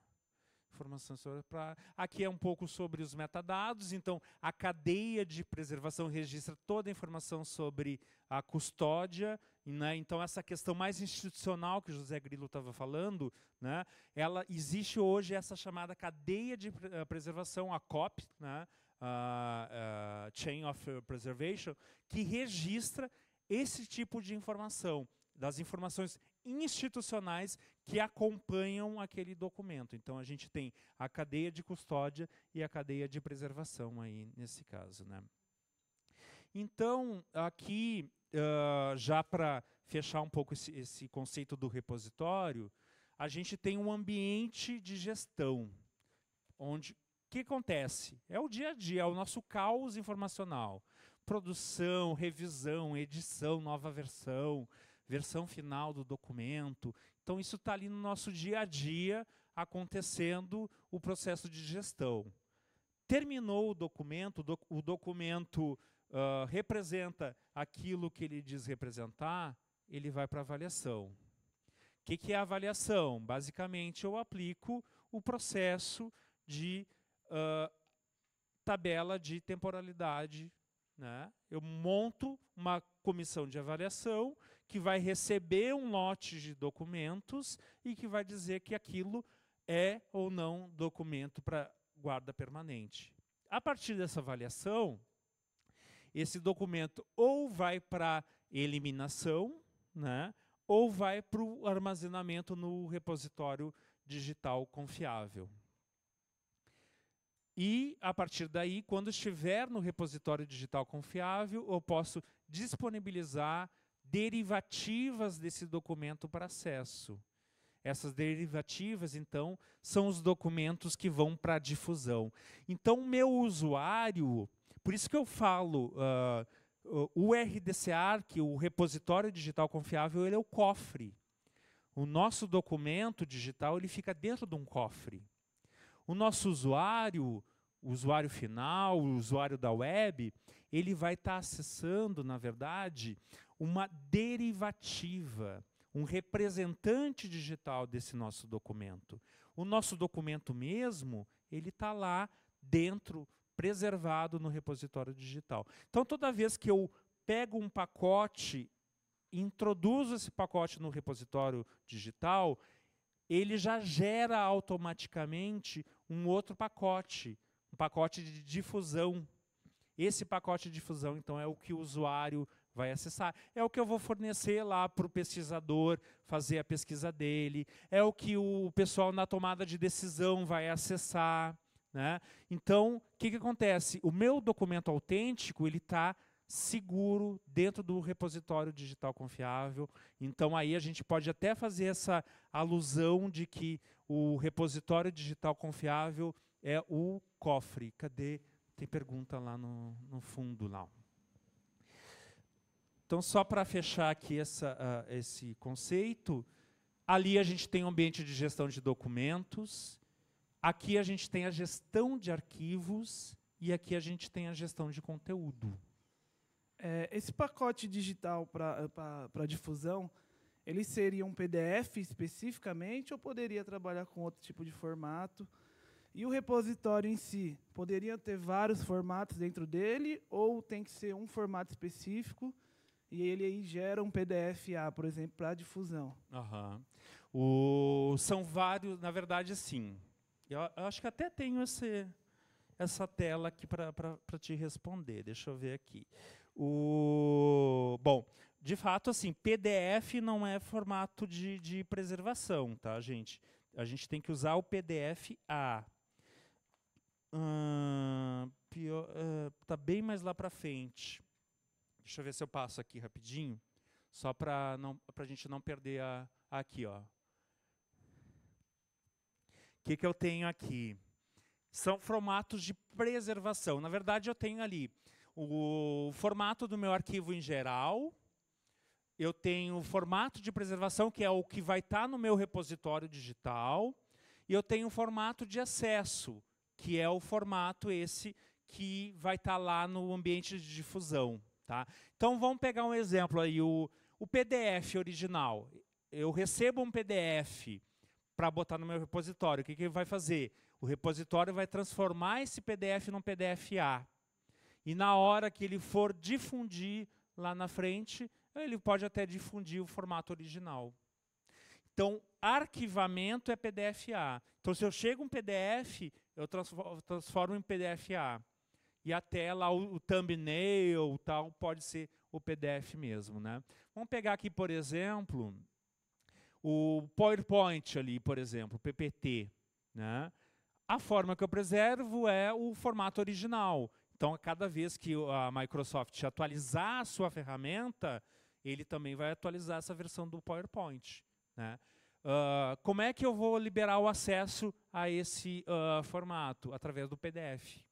[SPEAKER 4] informação para. Aqui é um pouco sobre os metadados, então a cadeia de preservação registra toda a informação sobre a custódia, né? então essa questão mais institucional que José Grilo estava falando, né? ela existe hoje essa chamada cadeia de eh, preservação, a COP, né? Chain of Preservation, que registra esse tipo de informação das informações institucionais que acompanham aquele documento. Então a gente tem a cadeia de custódia e a cadeia de preservação aí nesse caso, né? Então aqui uh, já para fechar um pouco esse, esse conceito do repositório, a gente tem um ambiente de gestão onde o que acontece? É o dia a dia, é o nosso caos informacional. Produção, revisão, edição, nova versão, versão final do documento. Então, isso está ali no nosso dia a dia acontecendo o processo de gestão. Terminou o documento, o documento uh, representa aquilo que ele diz representar, ele vai para avaliação. O que, que é avaliação? Basicamente, eu aplico o processo de uh, tabela de temporalidade. Né? Eu monto uma comissão de avaliação que vai receber um lote de documentos e que vai dizer que aquilo é ou não documento para guarda permanente. A partir dessa avaliação, esse documento ou vai para eliminação, né, ou vai para o armazenamento no repositório digital confiável. E, a partir daí, quando estiver no repositório digital confiável, eu posso disponibilizar derivativas desse documento para acesso. Essas derivativas, então, são os documentos que vão para a difusão. Então, o meu usuário, por isso que eu falo, uh, o RDCARC, é o repositório digital confiável, ele é o cofre. O nosso documento digital ele fica dentro de um cofre. O nosso usuário, o usuário final, o usuário da web, ele vai estar tá acessando, na verdade, uma derivativa, um representante digital desse nosso documento. O nosso documento mesmo, ele está lá dentro, preservado no repositório digital. Então, toda vez que eu pego um pacote, introduzo esse pacote no repositório digital, ele já gera automaticamente um outro pacote, um pacote de difusão. Esse pacote de difusão, então, é o que o usuário vai acessar. É o que eu vou fornecer lá para o pesquisador fazer a pesquisa dele, é o que o pessoal na tomada de decisão vai acessar. Né? Então, o que, que acontece? O meu documento autêntico ele está seguro dentro do repositório digital confiável. Então aí a gente pode até fazer essa alusão de que o repositório digital confiável é o cofre. Cadê? Tem pergunta lá no, no fundo lá. Então, só para fechar aqui essa, uh, esse conceito, ali a gente tem o ambiente de gestão de documentos, aqui a gente tem a gestão de arquivos e aqui a gente tem a gestão de conteúdo. É, esse pacote digital
[SPEAKER 3] para ah, difusão, ele seria um PDF especificamente ou poderia trabalhar com outro tipo de formato? E o repositório em si, poderia ter vários formatos dentro dele ou tem que ser um formato específico? e ele aí gera um PDFA, por exemplo, para difusão.
[SPEAKER 4] Uhum. O, são vários, na verdade, sim. Eu, eu acho que até tenho esse, essa tela aqui para te responder. Deixa eu ver aqui. O, bom, de fato, assim, PDF não é formato de, de preservação, tá, gente? A gente tem que usar o PDFA. Hum, pior, uh, tá bem mais lá para frente. Deixa eu ver se eu passo aqui rapidinho, só para a gente não perder a, a aqui. O que, que eu tenho aqui? São formatos de preservação. Na verdade, eu tenho ali o formato do meu arquivo em geral, eu tenho o formato de preservação, que é o que vai estar tá no meu repositório digital, e eu tenho o formato de acesso, que é o formato esse que vai estar tá lá no ambiente de difusão. Tá? Então vamos pegar um exemplo aí, o, o PDF original. Eu recebo um PDF para botar no meu repositório. O que, que ele vai fazer? O repositório vai transformar esse PDF num PDF-A. E na hora que ele for difundir lá na frente, ele pode até difundir o formato original. Então, arquivamento é PDF-A. Então, se eu chego um PDF, eu transformo em PDF-A e até lá o, o thumbnail tal pode ser o PDF mesmo, né? Vamos pegar aqui, por exemplo, o PowerPoint ali, por exemplo, PPT, né? A forma que eu preservo é o formato original. Então, a cada vez que a Microsoft atualizar a sua ferramenta, ele também vai atualizar essa versão do PowerPoint. Né? Uh, como é que eu vou liberar o acesso a esse uh, formato? Através do PDF.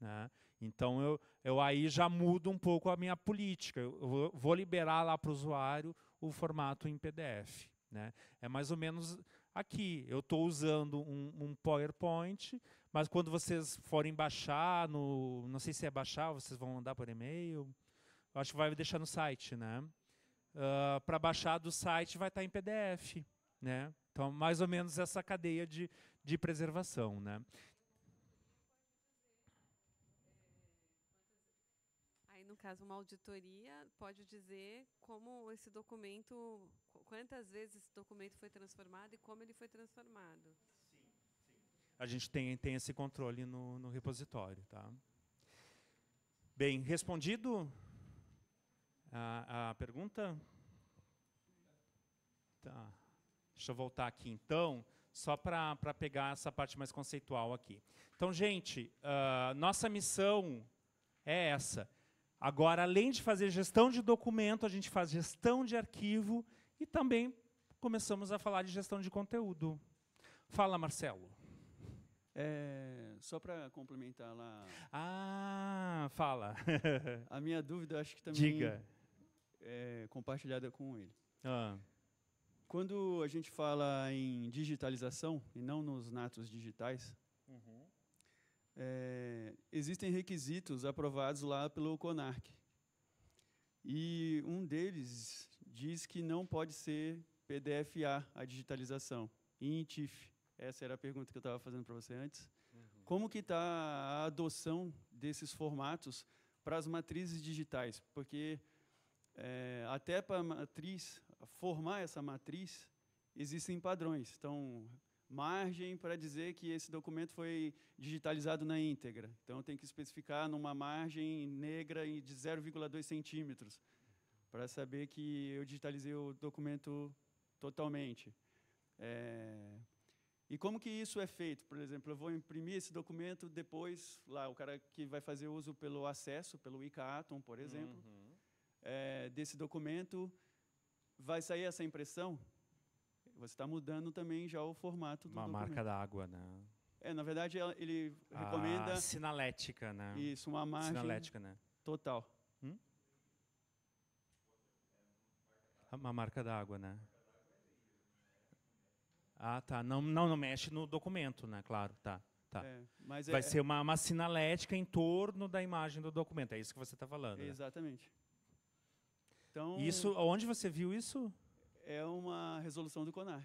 [SPEAKER 4] Né? Então eu, eu aí já mudo um pouco a minha política. Eu vou liberar lá para o usuário o formato em PDF. Né? É mais ou menos aqui. Eu estou usando um, um, PowerPoint, mas quando vocês forem baixar, no, não sei se é baixar, vocês vão mandar por e-mail. Acho que vai deixar no site, né? Uh, ah, para baixar do site vai estar tá em PDF, né? Então, mais ou menos essa cadeia de, de preservação. Né?
[SPEAKER 5] caso uma auditoria, pode dizer como esse documento, quantas vezes esse documento foi transformado e como ele foi transformado. Sim,
[SPEAKER 4] sim. A gente tem, tem esse controle no, no repositório. Tá? Bem, respondido a, a pergunta? Tá. Deixa eu voltar aqui, então, só para pegar essa parte mais conceitual aqui. Então, gente, uh, nossa missão é essa. Agora, além de fazer gestão de documento, a gente faz gestão de arquivo e também começamos a falar de gestão de conteúdo. Fala, Marcelo.
[SPEAKER 7] É, só para complementar lá. Ah, fala. a minha dúvida, acho que também. Diga. É compartilhada com ele. Ah. Quando a gente fala em digitalização, e não nos natos digitais, é, existem requisitos aprovados lá pelo CONARC. E um deles diz que não pode ser PDFA a digitalização, em TIF. Essa era a pergunta que eu estava fazendo para você antes. Uhum. Como que está a adoção desses formatos para as matrizes digitais? Porque é, até para matriz, formar essa matriz, existem padrões. Então, margem para dizer que esse documento foi digitalizado na íntegra. Então, tem que especificar numa margem negra de 0,2 centímetros, para saber que eu digitalizei o documento totalmente. É... E como que isso é feito? Por exemplo, eu vou imprimir esse documento depois, lá, o cara que vai fazer uso pelo acesso, pelo ICATOM, por exemplo, uhum. é, desse documento, vai sair essa impressão você está mudando também já o formato do Uma documento. marca da água, né? É, na verdade, ele recomenda... A ah, sinalética, né? Isso, uma margem... Sinalética, né? Total. Hum?
[SPEAKER 4] Uma marca da água, né? Ah, tá. Não, não, não mexe no documento, né? Claro, tá. Tá. É, mas é Vai é, ser uma, uma sinalética em torno da imagem do documento. É isso que você está falando. Né?
[SPEAKER 7] Exatamente. Né? Então... Isso, onde
[SPEAKER 4] você viu isso?
[SPEAKER 7] é uma resolução do CONARC.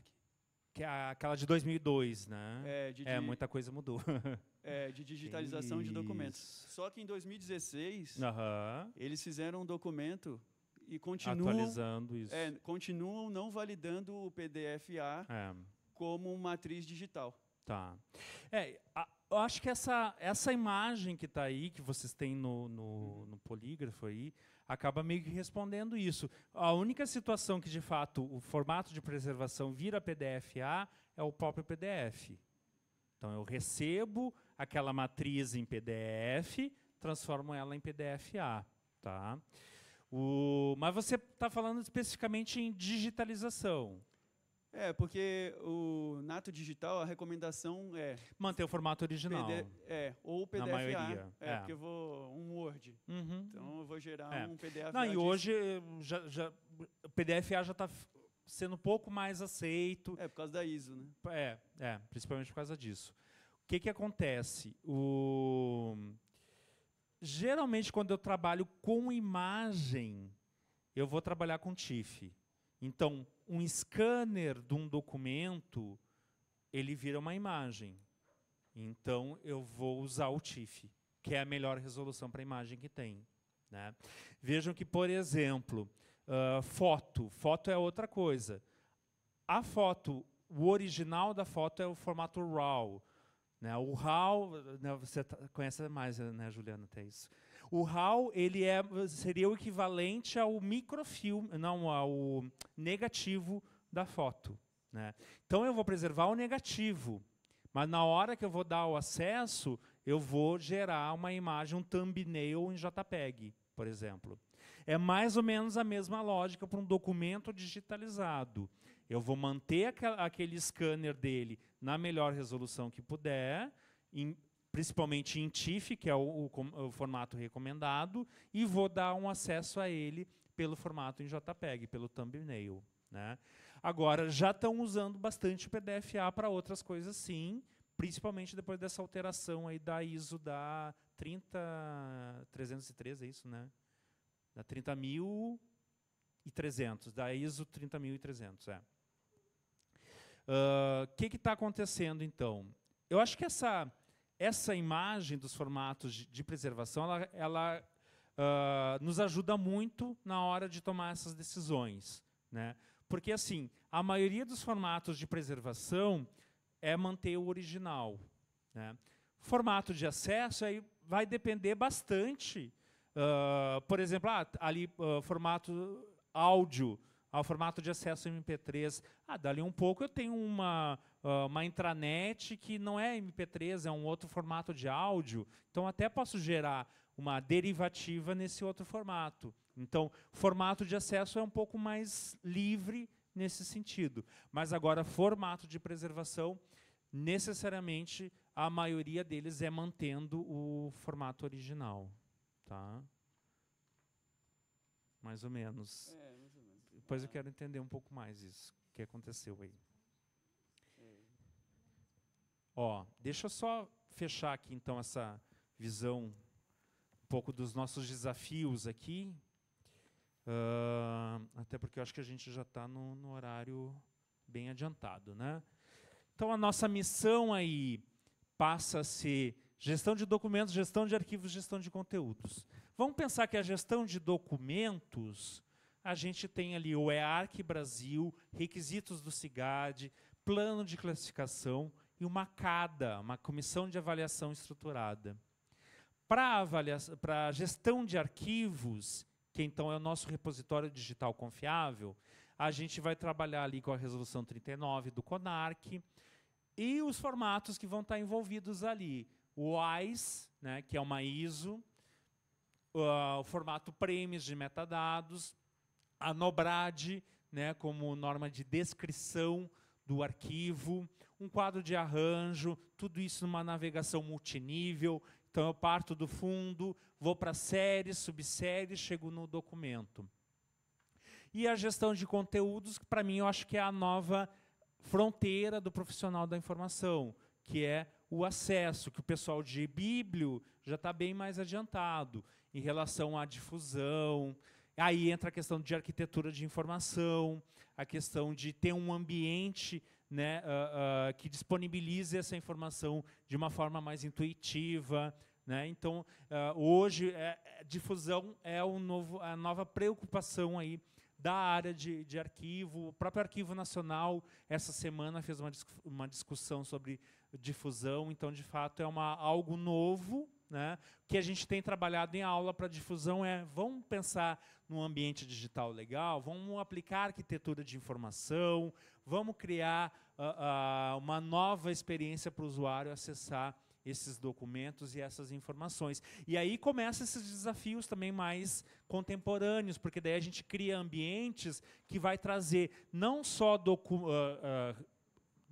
[SPEAKER 4] Que é aquela de 2002, né? É, de, é muita coisa mudou.
[SPEAKER 7] é, de digitalização Isso. de documentos. Só que em 2016, uhum. eles fizeram um documento e continuam atualizando isso. É, continuam não validando o PDFA é. como matriz digital.
[SPEAKER 4] Tá. É, a, eu acho que essa, essa imagem que está aí, que vocês têm no, no, uhum. no polígrafo aí, acaba meio que respondendo isso. A única situação que, de fato, o formato de preservação vira PDF A é o próprio PDF. Então, eu recebo aquela matriz em PDF, transformo ela em A Tá? O, mas você está falando especificamente em digitalização. É, porque o Nato
[SPEAKER 7] Digital, a recomendação é.
[SPEAKER 4] Manter o formato original. PD, é, ou o PDF. Na maioria. É, é, porque
[SPEAKER 7] eu vou. Um Word. Uhum. Então eu vou gerar é. um PDF. Não, e hoje
[SPEAKER 4] já, já, o PDF-A já está sendo um pouco mais aceito. É, por causa da ISO, né? É, é principalmente por causa disso. O que, que acontece? O... Geralmente, quando eu trabalho com imagem, eu vou trabalhar com TIFF. Então um scanner de um documento, ele vira uma imagem. Então, eu vou usar o TIFF, que é a melhor resolução para a imagem que tem. Né? Vejam que, por exemplo, uh, foto. Foto é outra coisa. A foto, o original da foto é o formato RAW. Né? O RAW, né, você tá, conhece mais, né, Juliana, até isso. O RAW ele é, seria o equivalente ao microfilme, não ao negativo da foto. Né? Então eu vou preservar o negativo, mas na hora que eu vou dar o acesso, eu vou gerar uma imagem, um thumbnail em JPEG, por exemplo. É mais ou menos a mesma lógica para um documento digitalizado. Eu vou manter aquele scanner dele na melhor resolução que puder, principalmente em TIFF, que é o, o, o, formato recomendado, e vou dar um acesso a ele pelo formato em JPEG, pelo thumbnail. Né? Agora, já estão usando bastante o PDFA para outras coisas, sim, principalmente depois dessa alteração aí da ISO da 303, é isso, né? Da 30.300, da ISO 30.300, é. O uh, ah, que está acontecendo, então? Eu acho que essa essa imagem dos formatos de preservação, ela, ela uh, nos ajuda muito na hora de tomar essas decisões. Né? Porque, assim, a maioria dos formatos de preservação é manter o original. Né? Formato de acesso aí vai depender bastante. Uh, por exemplo, ah, ali, uh, formato áudio ao formato de acesso MP3. Ah, dali um pouco eu tenho uma, ah, uma intranet que não é MP3, é um outro formato de áudio. Então até posso gerar uma derivativa nesse outro formato. Então, formato de acesso é um pouco mais livre nesse sentido. Mas agora, formato de preservação, necessariamente a maioria deles é mantendo o formato original, tá? Mais ou menos. É, depois eu quero entender um pouco mais isso, o que aconteceu aí. Ó, deixa eu só fechar aqui então essa visão um pouco dos nossos desafios aqui, uh, até porque eu acho que a gente já está no, no, horário bem adiantado, né? Então a nossa missão aí passa a ser gestão de documentos, gestão de arquivos, gestão de conteúdos. Vamos pensar que a gestão de documentos a gente tem ali o EARC Brasil, requisitos do CIGAD, plano de classificação e uma CADA, uma Comissão de Avaliação Estruturada. Para a gestão de arquivos, que então é o nosso repositório digital confiável, a gente vai trabalhar ali com a resolução 39 do CONARC e os formatos que vão estar tá envolvidos ali. O WISE, né, que é uma ISO, ah, o formato PREMIS de metadados, a NOBRAD né, como norma de descrição do arquivo, um quadro de arranjo, tudo isso numa navegação multinível. Então eu parto do fundo, vou para séries, subséries, chego no documento. E a gestão de conteúdos, que para mim eu acho que é a nova fronteira do profissional da informação, que é o acesso, que o pessoal de Bíblio já está bem mais adiantado em relação à difusão, Aí entra a questão de arquitetura de informação, a questão de ter um ambiente né, uh, uh, que disponibilize essa informação de uma forma mais intuitiva. Né? Então, uh, hoje, é, é, difusão é um novo, a nova preocupação aí da área de, de arquivo. O próprio Arquivo Nacional, essa semana, fez uma, uma discussão sobre difusão. Então, de fato, é uma, algo novo né? que a gente tem trabalhado em aula para difusão é vamos pensar num ambiente digital legal, vamos aplicar arquitetura de informação, vamos criar uh, uh, uma nova experiência para o usuário acessar esses documentos e essas informações. E aí começam esses desafios também mais contemporâneos, porque daí a gente cria ambientes que vai trazer não só uh, uh,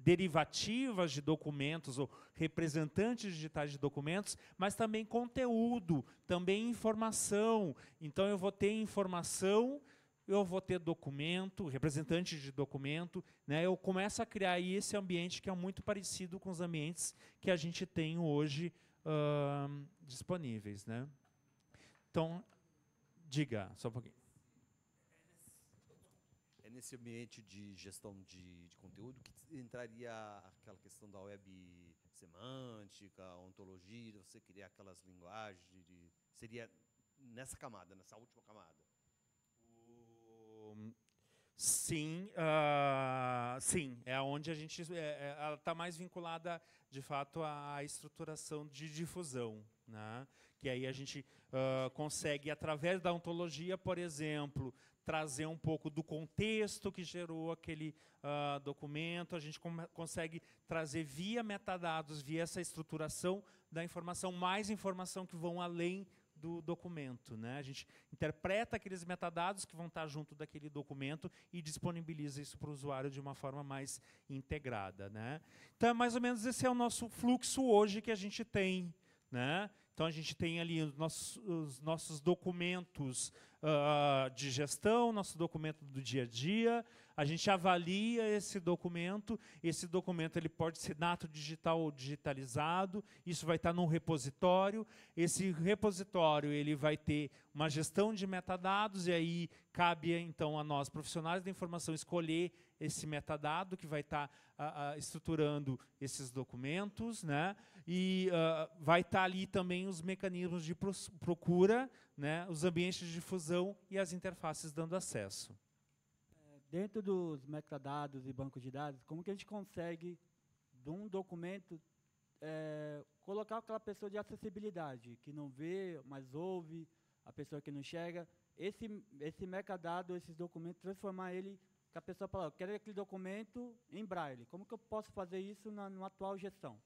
[SPEAKER 4] derivativas de documentos ou representantes digitais de documentos, mas também conteúdo, também informação. Então eu vou ter informação, eu vou ter documento, representante de documento, né? Eu começo a criar aí esse ambiente que é muito parecido com os ambientes que a gente tem hoje uh, disponíveis, né? Então diga só um pouquinho
[SPEAKER 3] nesse ambiente de gestão de, de conteúdo que entraria aquela questão da web semântica, ontologia, você criar aquelas linguagens. De, seria nessa camada, nessa última camada.
[SPEAKER 4] O... Sim, uh, sim, é onde a gente é, é está mais vinculada, de fato, à estruturação de difusão, né? Que aí a gente uh, consegue, através da ontologia, por exemplo, trazer um pouco do contexto que gerou aquele uh, documento, a gente consegue trazer via metadados, via essa estruturação da informação, mais informação que vão além do documento. Né? A gente interpreta aqueles metadados que vão estar junto daquele documento e disponibiliza isso para o usuário de uma forma mais integrada. Né? Então, é mais ou menos esse é o nosso fluxo hoje que a gente tem. Né? Então, a gente tem ali os nossos, os nossos documentos uh, de gestão, nosso documento do dia a dia, a gente avalia esse documento, esse documento ele pode ser nato digital ou digitalizado, isso vai estar num repositório, esse repositório ele vai ter uma gestão de metadados e aí cabe então a nós profissionais da informação escolher esse metadado que vai estar uh, uh, estruturando esses documentos, né? E uh, vai estar ali também os mecanismos de procura, né? Os ambientes de difusão e as interfaces dando acesso dentro dos metadados e bancos de dados, como que a gente consegue,
[SPEAKER 8] de um documento, é, colocar aquela pessoa de acessibilidade, que não vê, mas ouve, a pessoa que não chega, esse, esse metadado, esses documentos, transformar ele, que a pessoa fala, eu quero aquele documento em braille. Como que eu posso fazer isso na, na atual gestão?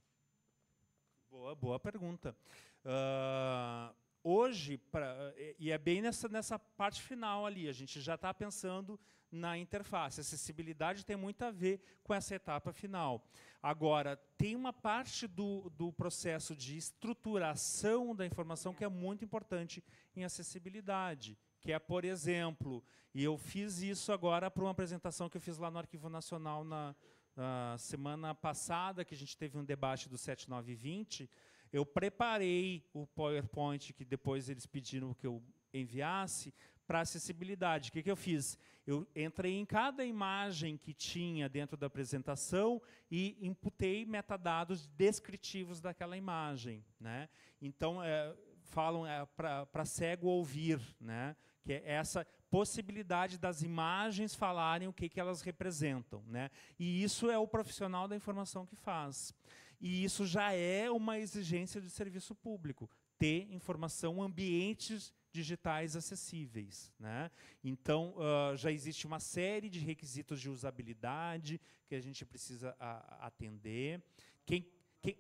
[SPEAKER 4] Boa, boa pergunta. Uh Hoje, pra, eh, e é bem nessa, nessa parte final ali, a gente já está pensando na interface. A acessibilidade tem muito a ver com essa etapa final. Agora, tem uma parte do, do processo de estruturação da informação que é muito importante em acessibilidade, que é, por exemplo, e eu fiz isso agora para uma apresentação que eu fiz lá no Arquivo Nacional na, na semana passada, que a gente teve um debate do 7920, eu preparei o PowerPoint que depois eles pediram que eu enviasse para acessibilidade. O que, que eu fiz? Eu entrei em cada imagem que tinha dentro da apresentação e imputei metadados descritivos daquela imagem. Né? Então, é, falam é, para cego ouvir, né? que é essa possibilidade das imagens falarem o que, que elas representam. Né? E isso é o profissional da informação que faz. E isso já é uma exigência de serviço público, ter informação, ambientes digitais acessíveis. Né? Então, uh, já existe uma série de requisitos de usabilidade que a gente precisa a, ah, atender. Quem... quem...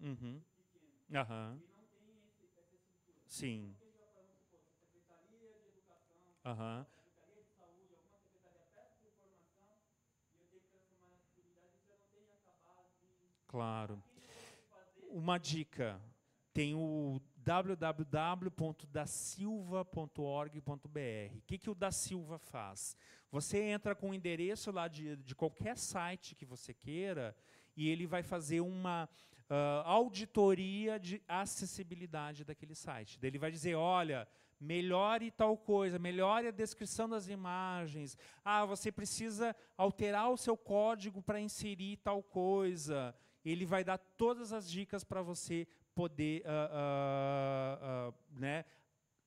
[SPEAKER 4] Uhum. Aham. Sim. Aham. Claro. Uma dica: tem o www.dasilva.org.br. O que, que o Da Silva faz? Você entra com o endereço lá de, de qualquer site que você queira e ele vai fazer uma uh, auditoria de acessibilidade daquele site. ele vai dizer: olha, melhore tal coisa, melhore a descrição das imagens. Ah, você precisa alterar o seu código para inserir tal coisa ele vai dar todas as dicas para você poder uh, uh, uh, né,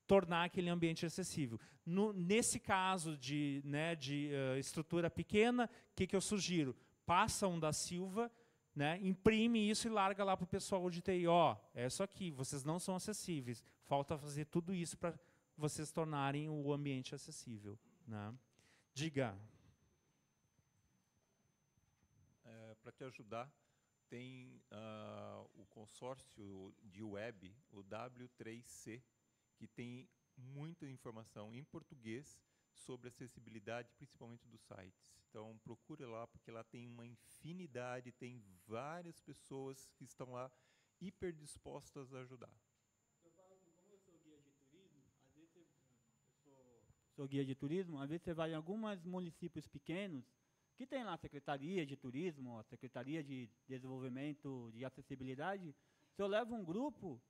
[SPEAKER 4] tornar aquele ambiente acessível. No, nesse caso de, né, de estrutura pequena, o que, que eu sugiro? Passa um da Silva, né, imprime isso e larga lá para o pessoal de TI. é isso aqui, vocês não são acessíveis. Falta fazer tudo isso para vocês tornarem o ambiente acessível. Né? Diga.
[SPEAKER 2] É, para te ajudar, tem uh, o consórcio de web, o W3C, que tem muita informação em português sobre acessibilidade, principalmente dos sites. Então, procure lá, porque lá tem uma infinidade, tem várias pessoas que estão lá hiper
[SPEAKER 8] dispostas a ajudar. Eu então, falo assim, como eu sou guia de turismo, às vezes você vai em alguns municípios pequenos que tem lá a Secretaria de Turismo, a Secretaria de Desenvolvimento de Acessibilidade, se eu levo um grupo,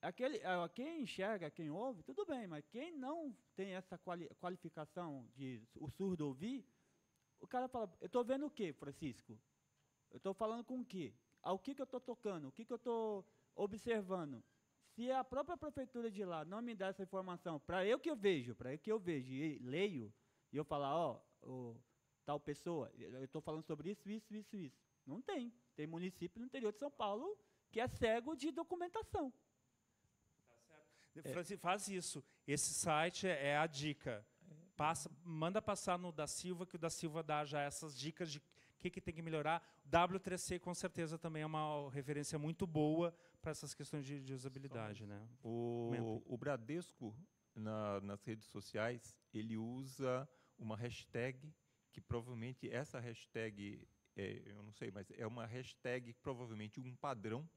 [SPEAKER 8] aquele, ah, quem enxerga, quem ouve, tudo bem, mas quem não tem essa quali qualificação de o surdo ouvir, o cara fala, eu estou vendo o quê, Francisco? Eu estou falando com o quê? Ao que, que eu estou tocando? O que, que eu estou observando? Se a própria prefeitura de lá não me dá essa informação, para eu que eu vejo, para eu que eu vejo e leio, e eu falar, ó, oh, tal pessoa. Eu estou falando sobre isso, isso, isso, isso. Não tem. Tem município no interior de São Paulo que é cego de documentação.
[SPEAKER 4] Tá certo. É. Faz isso. Esse site é, é a dica. Passa, manda passar no da Silva, que o da Silva dá já essas dicas de o que, que, tem que melhorar. W3C, com certeza, também é uma referência muito boa para essas questões de, de usabilidade. Né?
[SPEAKER 2] O, o Bradesco, na, nas redes sociais, ele usa uma hashtag que provavelmente essa hashtag, é, eu não sei, mas é uma hashtag, provavelmente um padrão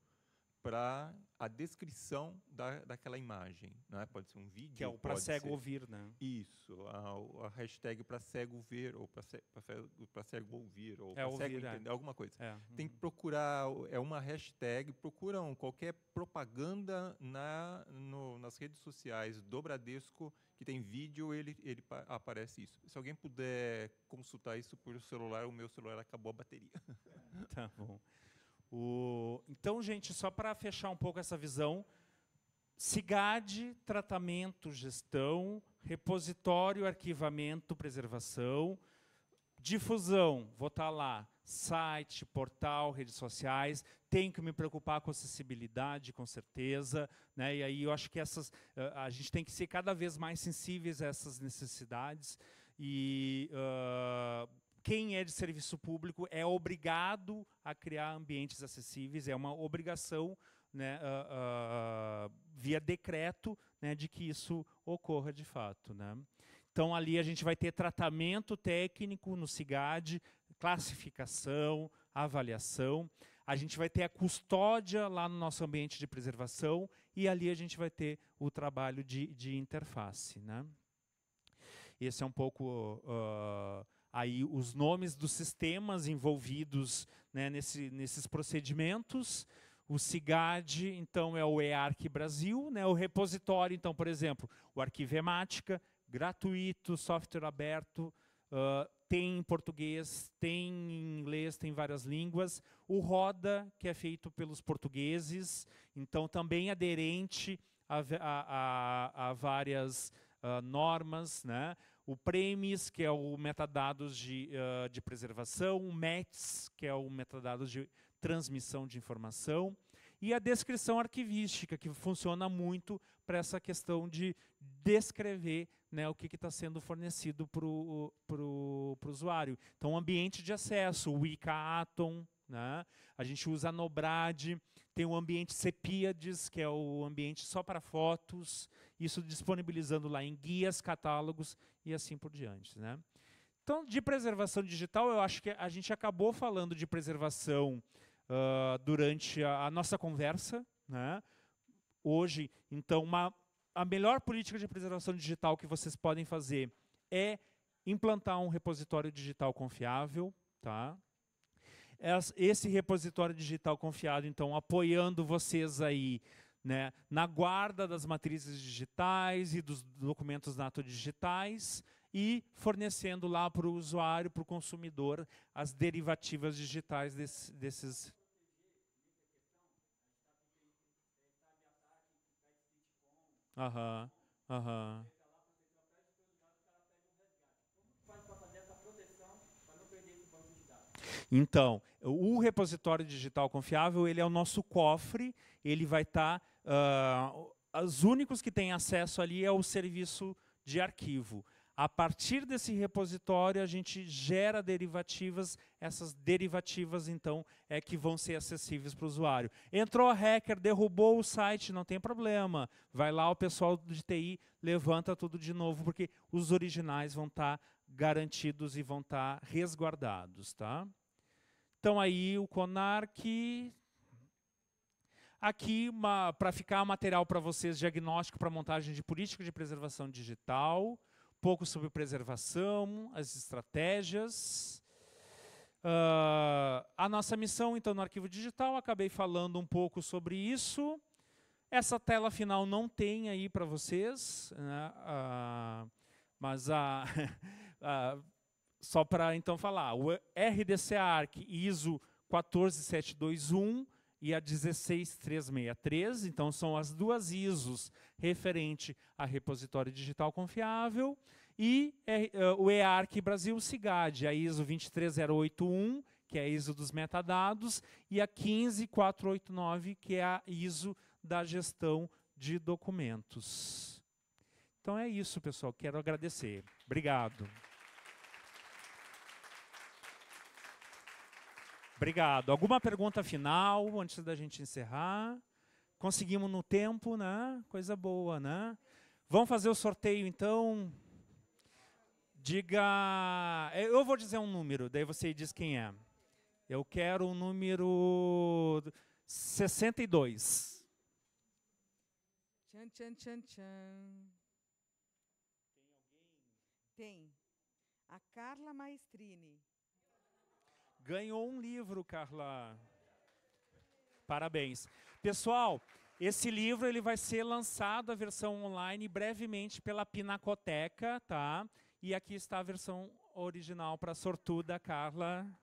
[SPEAKER 2] para a descrição da, daquela imagem, né? Pode ser um vídeo, que é o para cego ser... ouvir, né? Isso, a, a hashtag para cego ver ou para cego, cego ouvir ou é, cego é. entender, é. alguma coisa. É. Tem que uhum. procurar é uma hashtag, procuram qualquer propaganda na no, nas redes sociais do Bradesco que tem vídeo, ele ele aparece isso. Se alguém puder consultar isso por celular, o meu celular
[SPEAKER 4] acabou a bateria. Tá bom. O... Então, gente, só para fechar um pouco essa visão, CIGAD, tratamento, gestão, repositório, arquivamento, preservação, difusão, vou estar tá lá, site, portal, redes sociais, tenho que me preocupar com acessibilidade, com certeza, né? e aí eu acho que essas, eh, a gente tem que ser cada vez mais sensíveis a essas necessidades, e uh, quem é de serviço público é obrigado a criar ambientes acessíveis, é uma obrigação né, uh, uh, via decreto né, de que isso ocorra de fato. Né? Então, ali a gente vai ter tratamento técnico no CIGAD, classificação, avaliação. A gente vai ter a custódia lá no nosso ambiente de preservação e ali a gente vai ter o trabalho de, de interface. Né. Esse é um pouco... Uh, aí os nomes dos sistemas envolvidos né, nesse, nesses procedimentos. O CIGAD, então, é o EARC Brasil, né, o repositório, então, por exemplo, o Arquivo Emática, gratuito, software aberto, uh, tem em português, tem em inglês, tem várias línguas. O Roda, que é feito pelos portugueses, então também aderente a, a, a, a várias uh, normas. Né? o PREMIS, que é o metadados de, uh, de preservação, o METS, que é o metadados de transmissão de informação, e a descrição arquivística, que funciona muito para essa questão de descrever né, o que está sendo fornecido para o usuário. Então, ambiente de acesso, o ICA Atom, né? a gente usa a NOBRAD, tem o ambiente Cepíades, que é o ambiente só para fotos, isso disponibilizando lá em guias, catálogos e assim por diante. Né? Então, de preservação digital, eu acho que a gente acabou falando de preservação uh, durante a, a, nossa conversa. Né? Hoje, então, uma, a melhor política de preservação digital que vocês podem fazer é implantar um repositório digital confiável. Tá? Esse repositório digital confiável, então, apoiando vocês aí né, na guarda das matrizes digitais e dos documentos nato-digitais e fornecendo lá para o usuário, para o consumidor, as derivativas digitais desse, desses Aham, Então, o repositório digital confiável, ele é o nosso cofre, ele vai estar tá Uh, os únicos que têm acesso ali é o serviço de arquivo. A partir desse repositório, a gente gera derivativas. Essas derivativas, então, é que vão ser acessíveis para o usuário. Entrou hacker, derrubou o site, não tem problema. Vai lá, o pessoal de TI levanta tudo de novo, porque os originais vão estar tá garantidos e vão estar tá resguardados. Tá? Então, aí o Conarc Aqui, para ficar material para vocês, diagnóstico para montagem de política de preservação digital, pouco sobre preservação, as estratégias. Uh, a nossa missão, então, no arquivo digital, acabei falando um pouco sobre isso. Essa tela final não tem aí para vocês, né? uh, mas a, uh, só para então falar, o RDC ARC ISO 14721 e a 16363. Então, são as duas ISOs referente a repositório digital confiável e é, é, o EARC Brasil CIGAD, a ISO 23081, que é a ISO dos metadados, e a 15489, que é a ISO da gestão de documentos. Então é isso, pessoal. Quero agradecer. Obrigado. Obrigado. Alguma pergunta final antes da gente encerrar? Conseguimos no tempo, né? Coisa boa, né? Vamos fazer o sorteio então. Diga. É, eu vou dizer um número, daí você diz quem é. Eu quero o número 62.
[SPEAKER 1] Tchan, tchan, tchan, tchan. Tem alguém? Tem. A Carla Maestrini
[SPEAKER 4] ganhou um livro, Carla. Parabéns. Pessoal, esse livro ele vai ser lançado a versão online brevemente pela Pinacoteca, tá? E aqui está a versão original para sortuda Carla.